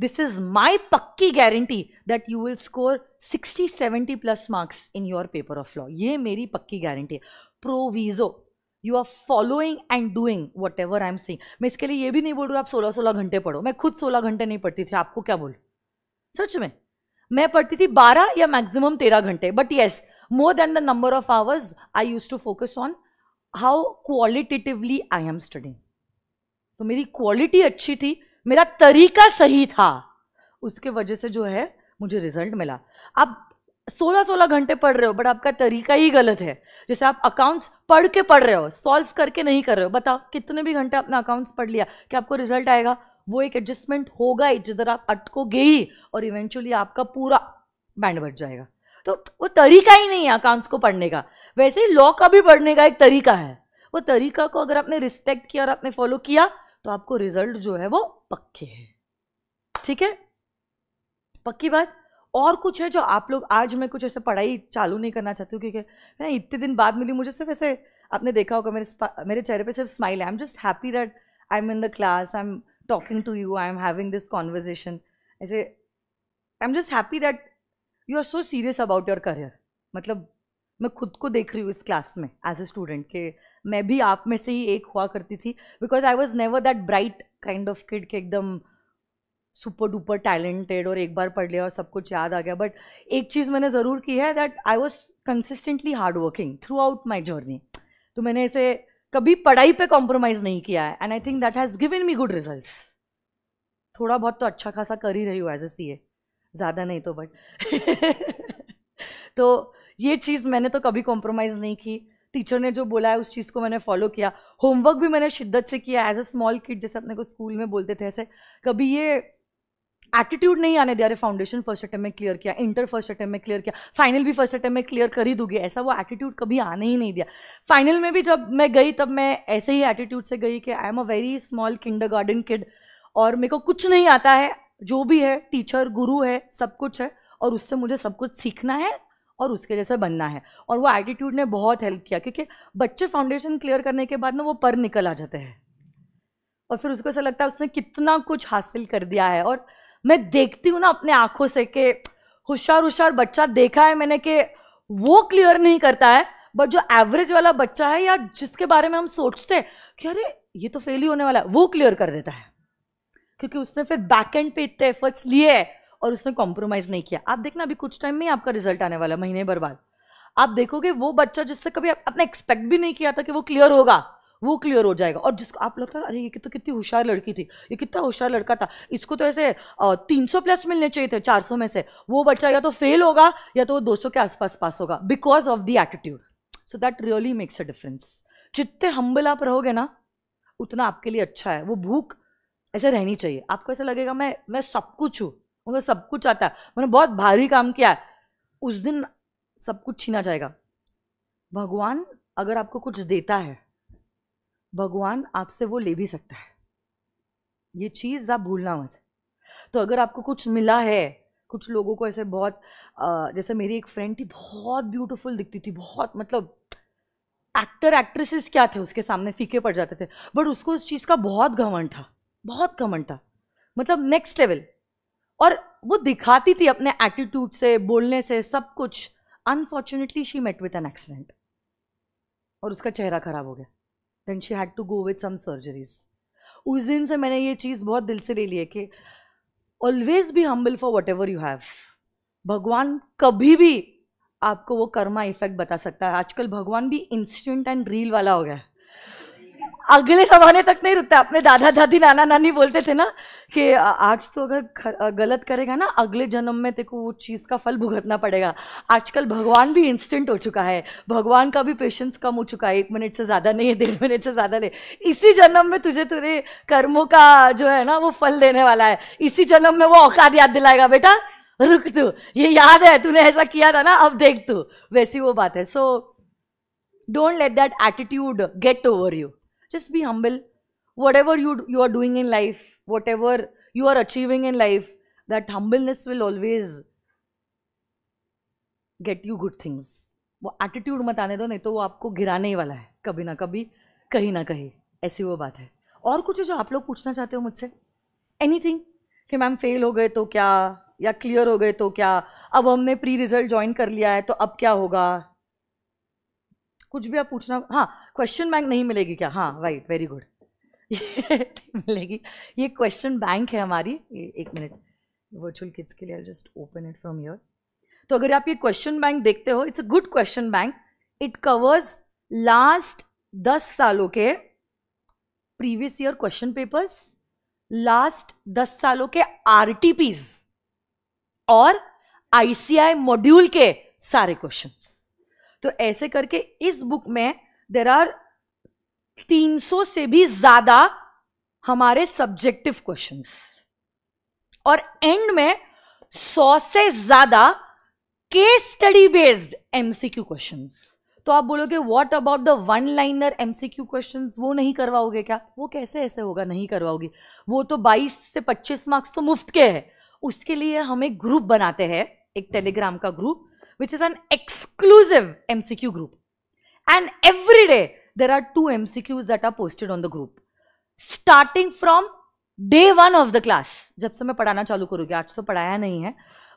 दिस इज माई पक्की guarantee that you will score 60 70 plus marks in your paper of law ये मेरी पक्की गारंटी है proviso you are following and doing whatever I am see मैं इसके लिए ये भी नहीं बोल रही आप सोलह सोलह घंटे पढ़ो मैं खुद सोलह घंटे नहीं पढ़ती थी आपको क्या बोलूँ सच में मैं पढ़ती थी बारह या मैक्सिमम तेरह घंटे but yes more than the number of hours I use to focus on how qualitatively I am studying तो मेरी क्वालिटी अच्छी थी मेरा तरीका सही था उसके वजह से जो है मुझे रिजल्ट मिला अब सोलह सोलह घंटे पढ़ रहे हो बट आपका तरीका ही गलत है जैसे आप अकाउंट्स पढ़ के पढ़ रहे हो सॉल्व करके नहीं कर रहे हो बताओ कितने भी घंटे आपने अकाउंट्स पढ़ लिया कि आपको रिजल्ट आएगा वो एक एडजस्टमेंट होगा ही जिधर आप अटकोगे ही और इवेंचुअली आपका पूरा बैंड बढ़ जाएगा तो वो तरीका ही नहीं है अकाउंट्स को पढ़ने का वैसे ही लॉ का भी पढ़ने का एक तरीका है वो तरीका को अगर आपने रिस्पेक्ट किया और आपने फॉलो किया तो आपको रिजल्ट जो है वो पक्के है ठीक है पक्की बात और कुछ है जो आप लोग आज मैं कुछ ऐसे पढ़ाई चालू नहीं करना चाहती हूँ क्योंकि ना इतने दिन बाद मिली मुझे सिर्फ ऐसे आपने देखा होगा मेरे मेरे चेहरे पे सिर्फ smile I am just happy that I am in the class I am talking to you I am having this conversation ऐसे I am just happy that you are so serious about your career मतलब मैं खुद को देख रही हूँ इस class में एज ए स्टूडेंट के मैं भी आप में से ही एक हुआ करती थी because I was never that bright kind of kid के एकदम सुपर डुपर टैलेंटेड और एक बार पढ़ लिया और सब कुछ याद आ गया बट एक चीज़ मैंने ज़रूर की है that I was consistently hard working throughout my journey तो मैंने इसे कभी पढ़ाई पे कॉम्प्रोमाइज़ नहीं किया है and I think that has given me good result थोड़ा बहुत तो अच्छा खासा कर ही रही हूँ एज ए सी ए ज़्यादा नहीं तो बट तो ये चीज़ मैंने तो कभी कॉम्प्रोमाइज़ नहीं की टीचर ने जो बोला है उस चीज़ को मैंने फॉलो किया होमवर्क भी मैंने शिद्दत से किया एज अ स्मॉल किड जैसे अपने को स्कूल में बोलते थे ऐसे कभी ये एटीट्यूड नहीं आने दिया अरे फाउंडेशन फर्स्ट अटैम्प में क्लियर किया इंटर फर्स्ट अटैम्प में क्लियर किया फाइनल भी फर्स्ट अटैम्प में क्लियर कर ही दूंगी ऐसा वो एटीट्यूड कभी आने ही नहीं दिया फाइनल में भी जब मैं गई तब मैं ऐसे ही एटीट्यूड से गई कि I am a very small kindergarten kid और मेरे को कुछ नहीं आता है जो भी है टीचर गुरु है सब कुछ है और उससे मुझे सब कुछ सीखना है और उसके जैसे बनना है और वो एटीट्यूड ने बहुत हेल्प किया क्योंकि बच्चे फाउंडेशन क्लियर करने के बाद ना वो पर निकल आ जाते हैं और फिर उसको ऐसा लगता है उसने कितना कुछ हासिल कर दिया है और मैं देखती हूँ ना अपने आंखों से कि होशियार होशियार बच्चा देखा है मैंने कि वो क्लियर नहीं करता है बट जो एवरेज वाला बच्चा है या जिसके बारे में हम सोचते हैं कि अरे ये तो फेल ही होने वाला है वो क्लियर कर देता है क्योंकि उसने फिर बैक एंड पे इतने एफर्ट्स लिए और उसने कॉम्प्रोमाइज़ नहीं किया आप देखना अभी कुछ टाइम में ही आपका रिजल्ट आने वाला है महीने बाद आप देखोगे वो बच्चा जिससे कभी आपने एक्सपेक्ट भी नहीं किया था कि वो क्लियर होगा वो क्लियर हो जाएगा और जिसको आप लगता है अरे ये तो कितनी होशियार लड़की थी ये कितना होशियार लड़का था इसको तो ऐसे तीन सौ प्लस मिलने चाहिए थे चार सौ में से वो बच्चा या तो फेल होगा या तो वो दो सौ के आसपास पास होगा because of the attitude so that really makes a difference जितने हम्बल आप रहोगे ना उतना आपके लिए अच्छा है वो भूख ऐसे रहनी चाहिए आपको ऐसा लगेगा मैं मैं सब कुछ हूँ मुझे सब कुछ आता है मैंने बहुत भारी काम किया है उस दिन सब कुछ छीना जाएगा भगवान अगर आपको कुछ देता है भगवान आपसे वो ले भी सकता है ये चीज़ आप भूलना मत तो अगर आपको कुछ मिला है कुछ लोगों को ऐसे बहुत जैसे मेरी एक फ्रेंड थी बहुत ब्यूटीफुल दिखती थी बहुत मतलब एक्टर एक्ट्रेसेस क्या थे उसके सामने फीके पड़ जाते थे बट उसको उस चीज़ का बहुत घमंड था बहुत घमंड था मतलब नेक्स्ट लेवल और वो दिखाती थी अपने एटीट्यूड से बोलने से सब कुछ unfortunately she met with an accident और उसका चेहरा खराब हो गया then she had to go with some surgeries उस दिन से मैंने ये चीज़ बहुत दिल से ले ली है कि always be humble for whatever you have भगवान कभी भी आपको वो कर्मा इफेक्ट बता सकता है आजकल भगवान भी इंस्टेंट एंड रील वाला हो गया है अगले जमाने तक नहीं रुकता अपने दादा दादी नाना नानी बोलते थे ना कि आज तो अगर गलत करेगा ना अगले जन्म में तेको वो चीज़ का फल भुगतना पड़ेगा आजकल भगवान भी इंस्टेंट हो चुका है भगवान का भी पेशेंस कम हो चुका है एक मिनट से ज़्यादा नहीं है डेढ़ मिनट से ज़्यादा ले इसी जन्म में तुझे तेरे कर्मों का जो है ना वो फल देने वाला है इसी जन्म में वो औकात याद दिलाएगा बेटा रुक तू ये याद है तूने ऐसा किया था ना अब देख तू वैसी वो बात है so don't let that attitude get over you just be humble whatever you you are doing in life whatever you are achieving in life that humbleness will always get you good things वो attitude मत आने दो नहीं तो वो आपको गिराने ही वाला है कभी ना कभी कहीं ना कहीं ऐसी वो बात है और कुछ जो आप लोग पूछना चाहते हो मुझसे एनीथिंग कि मैम फेल हो गए तो क्या या क्लियर हो गए तो क्या अब हमने प्री रिजल्ट ज्वाइन कर लिया है तो अब क्या होगा कुछ भी आप पूछना हाँ क्वेश्चन बैंक नहीं मिलेगी क्या हाँ राइट वेरी गुड मिलेगी ये क्वेश्चन बैंक है हमारी एक मिनट वर्चुअल किड्स के लिए just open it from your तो अगर आप ये क्वेश्चन बैंक देखते हो it's a good question bank it covers last दस सालों के previous year question papers last दस सालों के आर और आईसीआई मॉड्यूल के सारे क्वेश्चंस तो ऐसे करके इस बुक में देर आर 300 से भी ज्यादा हमारे सब्जेक्टिव क्वेश्चंस और एंड में 100 से ज्यादा case study based MCQ questions तो आप बोलोगे what about the one liner MCQ questions वो नहीं करवाओगे क्या वो कैसे ऐसे होगा नहीं करवाओगे वो तो 22 से 25 मार्क्स तो मुफ्त के हैं उसके लिए हम एक ग्रुप बनाते हैं एक टेलीग्राम का group which is an exclusive MCQ group. And every day, there are two MCQs that are posted on the group. Starting from day one of the class. जब से मैं पढ़ाना चालू करूँगी, आज तो पढ़ाया नहीं है.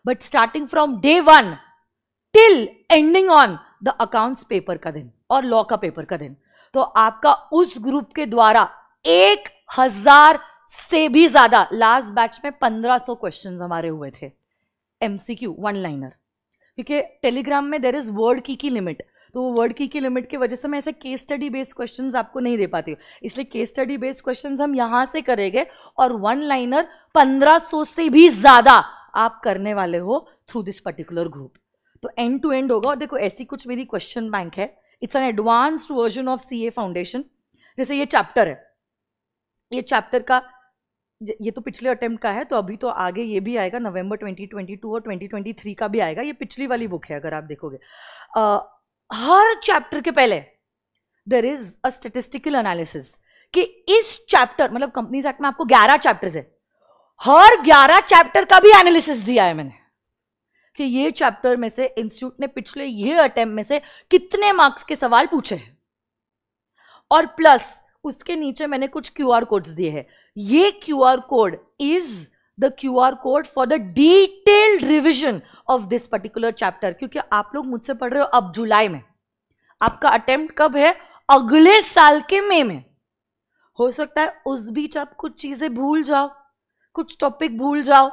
But starting from day one till ending on the accounts paper का दिन और law का paper का दिन. तो आपका उस ग्रुप के द्वारा एक हजार से भी ज्यादा लास्ट बैच में पंद्रह सौ क्वेश्चन हमारे हुए थे एमसीक्यू वन लाइनर क्योंकि टेलीग्राम में देर इज़ वर्ड की की लिमिट तो वो वर्ड की की लिमिट की वजह से मैं ऐसे केस स्टडी बेस्ड क्वेश्चन आपको नहीं दे पाती हूँ इसलिए केस स्टडी बेस्ड क्वेश्चन हम यहाँ से करेंगे और वन लाइनर 1500 से भी ज़्यादा आप करने वाले हो थ्रू दिस पर्टिकुलर ग्रुप तो एंड टू एंड होगा और देखो ऐसी कुछ मेरी क्वेश्चन बैंक है it's an advanced version of C A foundation जैसे ये चैप्टर है ये चैप्टर का ये तो पिछले अटेम्प्ट का है तो अभी तो आगे ये भी आएगा नवंबर 2022 और 2023 का भी आएगा ये पिछली वाली बुक है अगर आप देखोगे uh, हर चैप्टर के पहले there is a statistical analysis कि इस चैप्टर मतलब कंपनीज एक्ट में आपको 11 चैप्टर्स है हर 11 चैप्टर का भी एनालिसिस दिया है मैंने कि ये चैप्टर में से इंस्टीट्यूट ने पिछले ये अटेम्प्ट में से कितने मार्क्स के सवाल पूछे हैं और प्लस उसके नीचे मैंने कुछ क्यू आर कोड्स दिए हैं ये Q R code is the Q R code for the detailed revision of this particular chapter क्योंकि आप लोग मुझसे पढ़ रहे हो अब जुलाई में आपका अटेम्प्ट कब है अगले साल के मे में हो सकता है उस बीच आप कुछ चीजें भूल जाओ कुछ टॉपिक भूल जाओ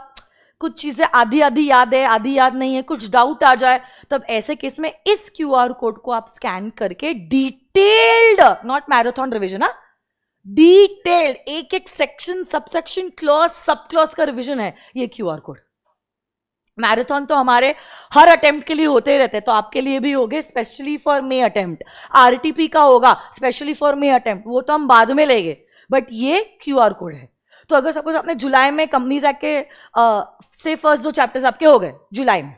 कुछ चीजें आधी आधी याद है आधी याद नहीं है कुछ डाउट आ जाए तब ऐसे केस में इस क्यूआर कोड को आप स्कैन करके डिटेल्ड नॉट मैराथन रिविजन है डिटेल्ड एक एक section subsection clause sub clause का रिविजन है ये क्यू आर कोड मैराथन तो हमारे हर अटेम्प्ट के लिए होते ही रहते हैं तो आपके लिए भी हो गए specially for May attempt RTP का होगा स्पेशली फॉर मे अटेम्प्ट वो तो हम बाद में लेंगे बट ये क्यू आर कोड है तो अगर सपोज आपने जुलाई में कंपनी आके से फर्स्ट दो चैप्टर्स आपके हो गए जुलाई में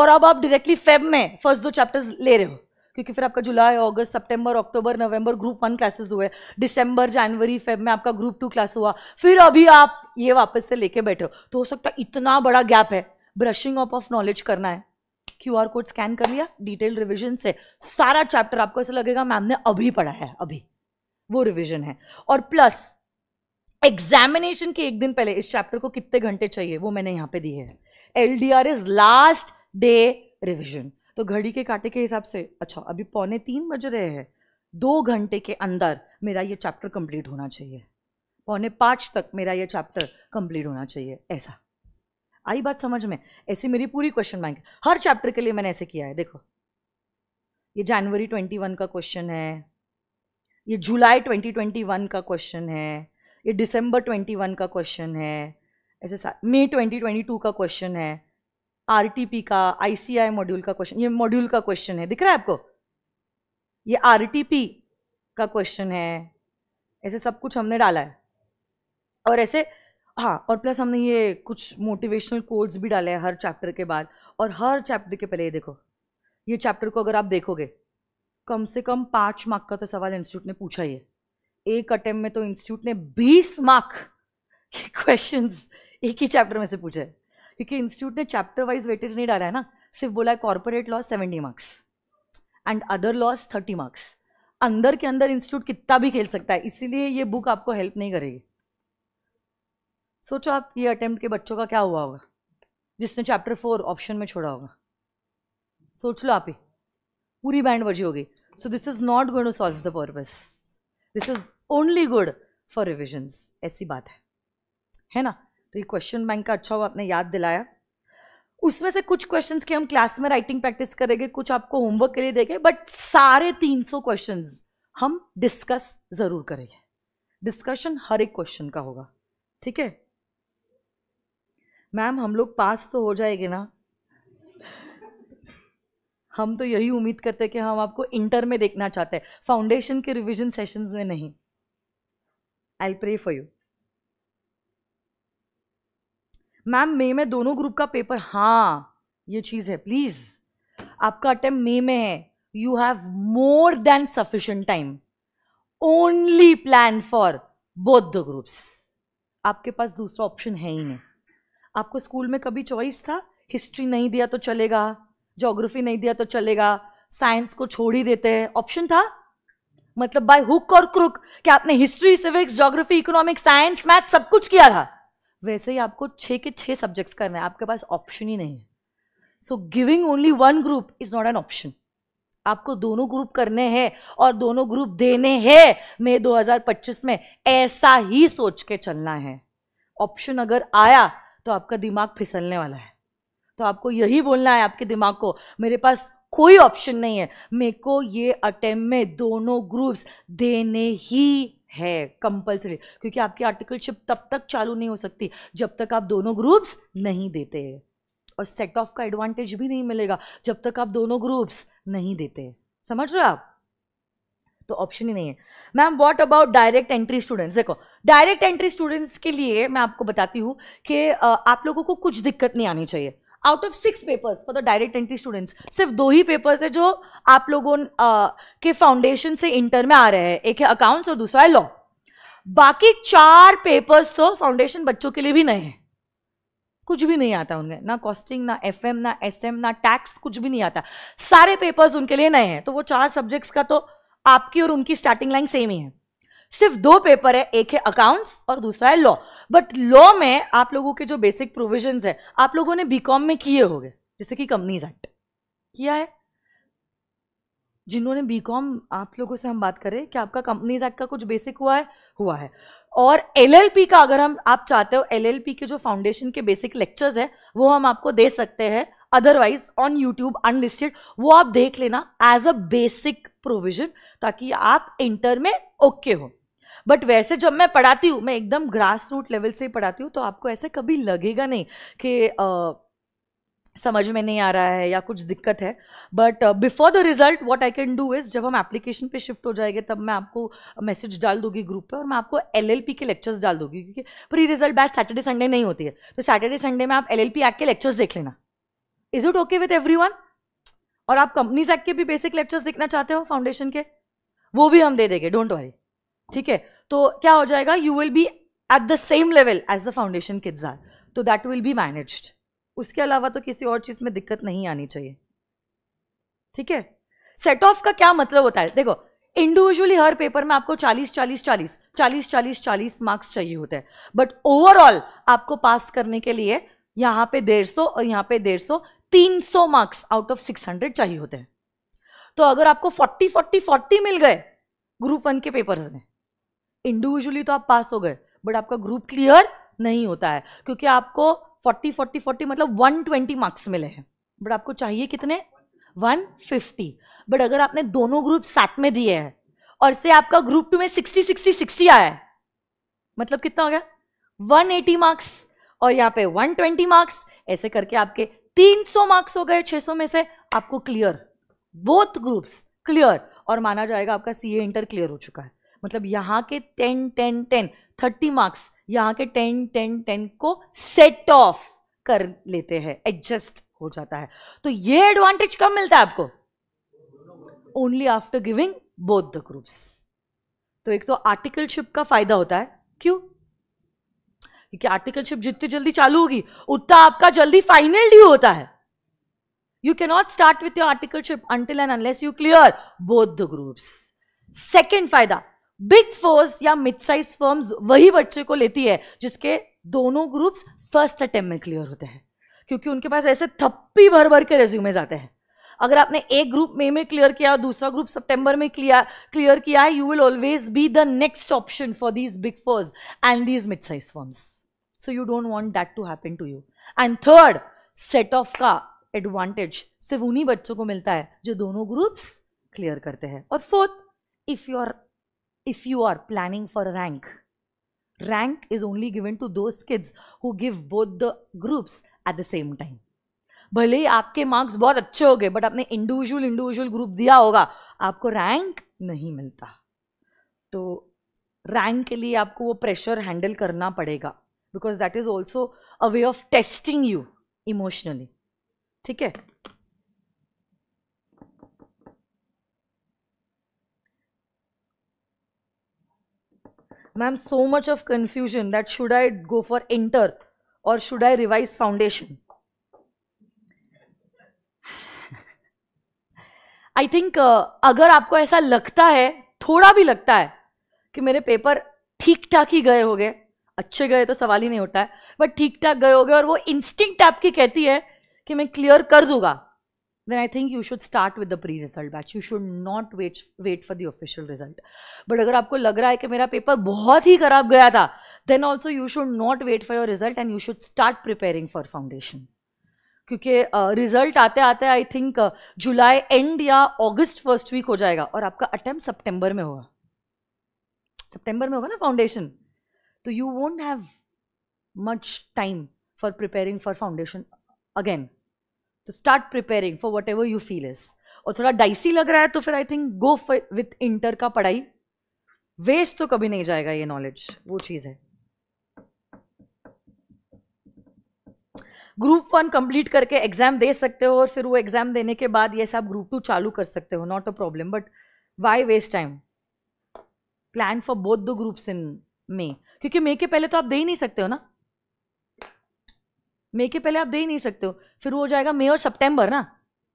और अब आप डायरेक्टली फेब में फर्स्ट दो चैप्टर्स ले रहे हो क्योंकि फिर आपका जुलाई अगस्त सितंबर अक्टूबर नवंबर ग्रुप वन क्लासेस हुए दिसंबर जनवरी फेब में आपका ग्रुप टू क्लास हुआ फिर अभी आप ये वापस से लेके बैठे हो तो हो सकता है इतना बड़ा गैप है ब्रशिंग अप ऑफ नॉलेज करना है क्यू आर कोड स्कैन कर लिया डिटेल रिविजन से सारा चैप्टर आपको ऐसा लगेगा मैम ने अभी पढ़ा है अभी वो रिविजन है और प्लस एग्जामिनेशन के एक दिन पहले इस चैप्टर को कितने घंटे चाहिए वो मैंने यहाँ पे दिए है L D R is last day revision तो घड़ी के कांटे के हिसाब से अच्छा अभी पौने तीन बज रहे हैं दो घंटे के अंदर मेरा ये चैप्टर कंप्लीट होना चाहिए पौने पाँच तक मेरा ये चैप्टर कंप्लीट होना चाहिए ऐसा आई बात समझ में ऐसी मेरी पूरी क्वेश्चन बैंक हर चैप्टर के लिए मैंने ऐसे किया है देखो ये जनवरी 21 का क्वेश्चन है ये जुलाई 2021 का क्वेश्चन है ये दिसंबर 21 का क्वेश्चन है ऐसे मई 2022 का क्वेश्चन है आरटीपी का आईसीआई मॉड्यूल का क्वेश्चन ये मॉड्यूल का क्वेश्चन है दिख रहा है आपको ये आरटीपी का क्वेश्चन है ऐसे सब कुछ हमने डाला है और ऐसे हाँ और प्लस हमने ये कुछ मोटिवेशनल कोड्स भी डाले हैं हर चैप्टर के बाद और हर चैप्टर के पहले ये देखो ये चैप्टर को अगर आप देखोगे कम से कम पाँच मार्क का तो सवाल इंस्टीट्यूट ने पूछा ही है एक अटेम्प्ट में तो इंस्टीट्यूट ने बीस मार्क के क्वेश्चंस एक ही चैप्टर में से पूछे हैं क्योंकि इंस्टीट्यूट ने चैप्टर वाइज वेटेज नहीं डाला है ना सिर्फ बोला है corporate laws seventy marks and other laws thirty marks अंदर के अंदर इंस्टीट्यूट कितना भी खेल सकता है इसीलिए ये बुक आपको हेल्प नहीं करेगी सोचो आप ये अटेम्प्ट के बच्चों का क्या हुआ होगा जिसने चैप्टर फोर ऑप्शन में छोड़ा होगा सोच लो आप ही पूरी बैंड बजी होगी so this is not going to solve the purpose this is only good for revisions ऐसी बात है है ना तो ये क्वेश्चन बैंक का अच्छा हुआ आपने याद दिलाया उसमें से कुछ क्वेश्चंस के हम क्लास में राइटिंग प्रैक्टिस करेंगे कुछ आपको होमवर्क के लिए देंगे बट सारे तीन सौ क्वेश्चन हम डिस्कस जरूर करेंगे डिस्कशन हर एक क्वेश्चन का होगा ठीक है मैम हम लोग पास तो हो जाएंगे ना हम तो यही उम्मीद करते हैं कि हम आपको इंटर में देखना चाहते हैं फाउंडेशन के रिविजन सेशन में नहीं I pray for you ma'am May में दोनों ग्रुप का पेपर हाँ ये चीज़ है प्लीज़ आपका अटेम्प मे में है you have more than sufficient time only plan for both the groups आपके पास दूसरा ऑप्शन है ही नहीं आपको स्कूल में कभी चॉइस था हिस्ट्री नहीं दिया तो चलेगा जोग्राफी नहीं दिया तो चलेगा साइंस को छोड़ ही देते हैं ऑप्शन था मतलब बाय हुक और क्रुक कि आपने history civics geography economics science math सब कुछ किया था वैसे ही आपको छः के छः सब्जेक्ट्स करना है आपके पास ऑप्शन ही नहीं है so giving only one group is not an option आपको दोनों ग्रुप करने हैं और दोनों ग्रुप देने हैं मई 2025 में ऐसा ही सोच के चलना है ऑप्शन अगर आया तो आपका दिमाग फिसलने वाला है तो आपको यही बोलना है आपके दिमाग को मेरे पास कोई ऑप्शन नहीं है मेरे को ये अटेम्प्ट में दोनों ग्रुप्स देने ही है कंपलसरी क्योंकि आपकी आर्टिकलशिप तब तक चालू नहीं हो सकती जब तक आप दोनों ग्रुप्स नहीं देते और सेट ऑफ का एडवांटेज भी नहीं मिलेगा जब तक आप दोनों ग्रुप्स नहीं देते समझ रहे हो आप तो ऑप्शन ही नहीं है ma'am what about direct entry students देखो डायरेक्ट एंट्री स्टूडेंट्स के लिए मैं आपको बताती हूँ कि आप लोगों को कुछ दिक्कत नहीं आनी चाहिए out of six papers for the direct entry students सिर्फ दो ही पेपर्स है जो आप लोगों के फाउंडेशन से इंटर में आ रहे हैं एक है अकाउंट्स और दूसरा है लॉ बाकी चार पेपर्स तो फाउंडेशन बच्चों के लिए भी नए हैं कुछ भी नहीं आता उनमें ना कॉस्टिंग ना एफ ना एस ना टैक्स कुछ भी नहीं आता सारे पेपर्स उनके लिए नए हैं तो वो चार सब्जेक्ट्स का तो आपकी और उनकी स्टार्टिंग लाइन सेम ही है सिर्फ दो पेपर है एक है अकाउंट्स और दूसरा है लॉ बट लॉ में आप लोगों के जो बेसिक प्रोविजन है आप लोगों ने बीकॉम में किए गए जैसे कि कंपनीज एक्ट किया है जिन्होंने बीकॉम आप लोगों से हम बात करें कि आपका कंपनीज एक्ट का कुछ बेसिक हुआ है हुआ है और एलएलपी का अगर हम आप चाहते हो एलएलपी के जो फाउंडेशन के बेसिक लेक्चर्स है वो हम आपको दे सकते हैं अदरवाइज ऑन यूट्यूब अनलिस्टेड वो आप देख लेना एज अ बेसिक प्रोविजन ताकि आप इंटर में ओके okay हो बट वैसे जब मैं पढ़ाती हूँ मैं एकदम ग्रास रूट लेवल से ही पढ़ाती हूँ तो आपको ऐसा कभी लगेगा नहीं कि समझ में नहीं आ रहा है या कुछ दिक्कत है but before the result what I can do is जब हम एप्लीकेशन पे शिफ्ट हो जाएंगे तब मैं आपको मैसेज डाल दूंगी ग्रुप पे और मैं आपको एलएलपी के लेक्चर्स डाल दूंगी क्योंकि pre result batch Saturday Sunday नहीं होती है तो सैटरडे संडे में आप एल एल पी एक्ट के लेक्चर्स देख लेना is it okay with every और आप कंपनीज एक्ट के भी बेसिक लेक्चर्स देखना चाहते हो फाउंडेशन के वो भी हम दे देंगे डोंट वरी ठीक है तो क्या हो जाएगा you will be at the same level as the foundation kids are तो दैट विल बी मैनेज उसके अलावा तो किसी और चीज़ में दिक्कत नहीं आनी चाहिए ठीक है सेट ऑफ का क्या मतलब होता है देखो इंडिविजुअली हर पेपर में आपको 40 40 40 40 40 40 मार्क्स चाहिए होते हैं बट ओवरऑल आपको पास करने के लिए यहाँ पे डेढ़ सौ और यहाँ पे डेढ़ सौ तीन सौ marks out of six hundred चाहिए होते हैं तो अगर आपको फोर्टी फोर्टी फोर्टी मिल गए ग्रुप वन के पेपर्स में इंडिविजुअली तो आप पास हो गए बट आपका ग्रुप क्लियर नहीं होता है क्योंकि आपको 40 40 40 मतलब 120 मार्क्स मिले हैं बट आपको चाहिए कितने 150 बट अगर आपने दोनों ग्रुप साथ में दिए हैं और से आपका ग्रुप टू में 60 60 60 आया है मतलब कितना हो गया 180 मार्क्स और यहाँ पे 120 मार्क्स ऐसे करके आपके 300 मार्क्स हो गए 600 में से आपको क्लियर बोथ ग्रुप्स क्लियर और माना जाएगा आपका सीए इंटर क्लियर हो चुका है मतलब यहाँ के ten ten ten thirty marks यहाँ के टेन टेन टेन को सेट ऑफ कर लेते हैं एडजस्ट हो जाता है तो ये एडवांटेज कब मिलता है आपको only after giving both the groups तो एक तो आर्टिकलशिप का फायदा होता है क्यों क्योंकि आर्टिकलशिप जितनी जल्दी चालू होगी उतना आपका जल्दी फाइनल ड्यू होता है you cannot start with your articleship until and unless you clear both the groups second फायदा बिग फोर्स या मिड साइज फर्म्स वही बच्चे को लेती है जिसके दोनों ग्रुप्स फर्स्ट अटेम्प्ट में क्लियर होते हैं क्योंकि उनके पास ऐसे थप्पी भर भर के रेज्यूमे जाते हैं अगर आपने एक ग्रुप मे में, क्लियर किया और दूसरा ग्रुप सितंबर में क्लियर क्लियर किया है you will always be the next option for these big fours and these mid size firms so you don't want that to happen to you and third set off का advantage सिर्फ उन्हीं बच्चों को मिलता है जो दोनों ग्रुप्स क्लियर करते हैं और fourth if you are if you are planning for rank. Rank is only given to those kids who give both the groups at the same time. भले ही आपके मार्क्स बहुत अच्छे हो गए बट आपने इंडिविजुअल इंडिविजुअल ग्रुप दिया होगा आपको रैंक नहीं मिलता तो रैंक के लिए आपको वो प्रेशर हैंडल करना पड़ेगा because that is also a way of testing you emotionally ठीक है ma'am so much of confusion that should I go for inter और should I revise foundation I think अगर आपको ऐसा लगता है थोड़ा भी लगता है कि मेरे पेपर ठीक ठाक ही गए हो गए अच्छे गए तो सवाल ही नहीं होता है बट ठीक ठाक गए हो गए और वो इंस्टिंक्ट आपकी कहती है कि मैं क्लियर कर दूंगा then I think you should start with the pre-result batch. You should not wait wait for the official result. But अगर आपको लग रहा है कि मेरा paper बहुत ही खराब गया था then also you should not wait for your result and you should start preparing for foundation. क्योंकि रिजल्ट uh, आते आते आई थिंक जुलाई एंड या अगस्त फर्स्ट वीक हो जाएगा और आपका अटेम्प्ट सितंबर में होगा सितंबर में होगा ना फाउंडेशन तो you won't have much time for preparing for foundation again तो start preparing for whatever you feel is और थोड़ा डाइसी लग रहा है तो फिर I think go with inter का पढ़ाई वेस्ट तो कभी नहीं जाएगा ये नॉलेज वो चीज़ है ग्रुप वन कंप्लीट करके एग्जाम दे सकते हो और फिर वो एग्जाम देने के बाद ये सब ग्रुप टू चालू कर सकते हो not a problem but why waste time plan for both the groups in May क्योंकि मे के पहले तो आप दे ही नहीं सकते हो ना మేకే పలే అప్ దే హి న సక్తే హో ఫిర్ హో జాయేగా మేయర్ సెప్టెంబర్ నా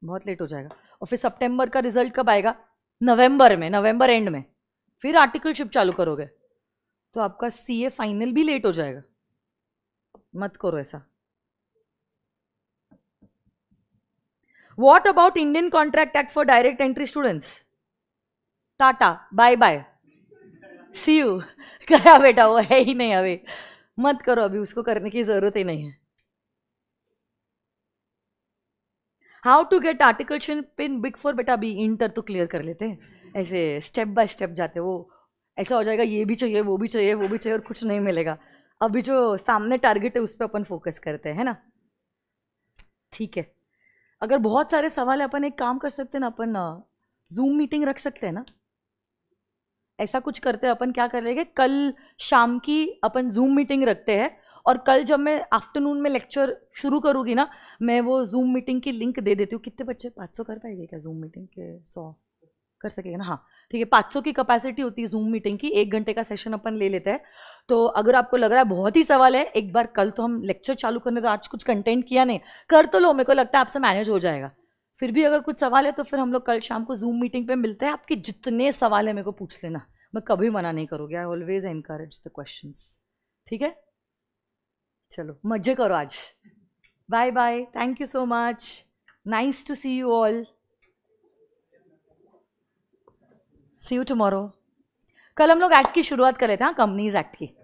బహత్ లేట్ హో జాయేగా అఫి సెప్టెంబర్ కా రిజల్ట్ కబ్ ఆయేగా నవంబర్ మే నవంబర్ ఎండ్ మే ఫిర్ ఆర్టికల్ షిప్ చાલુ కరోగే తో ఆప్కా సిఏ ఫైనల్ బి లేట్ హో జాయేగా మత్ కరో ఐసా what about Indian contract act for direct entry students tata bye bye see you కయా బేటా वो है ही नहीं अभी मत करो अभी उसको करने की जरूरत ही नहीं है how to get article in big four बेटा अभी इंटर तो क्लियर कर लेते हैं ऐसे स्टेप बाय स्टेप जाते वो ऐसा हो जाएगा ये भी चाहिए वो भी चाहिए वो भी चाहिए और कुछ नहीं मिलेगा अभी जो सामने टारगेट है उस पर अपन फोकस करते हैं है ना ठीक है अगर बहुत सारे सवाल है अपन एक काम कर सकते हैं ना अपन जूम मीटिंग रख सकते हैं ना ऐसा कुछ करते हैं अपन क्या कर लेंगे कल शाम की अपन जूम मीटिंग रखते हैं और कल जब मैं आफ्टरनून में लेक्चर शुरू करूँगी ना मैं वो जूम मीटिंग की लिंक दे देती हूँ कितने बच्चे पाँच सौ कर पाएंगे क्या जूम मीटिंग के सौ कर सकेगा ना हाँ ठीक है पाँच सौ की कैपेसिटी होती है जूम मीटिंग की एक घंटे का सेशन अपन ले लेते हैं तो अगर आपको लग रहा है बहुत ही सवाल है एक बार कल तो हम लेक्चर चालू करने तो आज कुछ कंटेंट किया नहीं कर तो लो मेरे को लगता है आपसे मैनेज हो जाएगा फिर भी अगर कुछ सवाल है तो फिर हम लोग कल शाम को जूम मीटिंग पे मिलते हैं आपके जितने सवाल है मेरे को पूछ लेना मैं कभी मना नहीं करूँगी I always encourage the question ठीक है चलो मजे करो आज bye bye thank you so much nice to see you all see you tomorrow कल हम लोग एक्ट की शुरुआत करे थे कंपनीज एक्ट की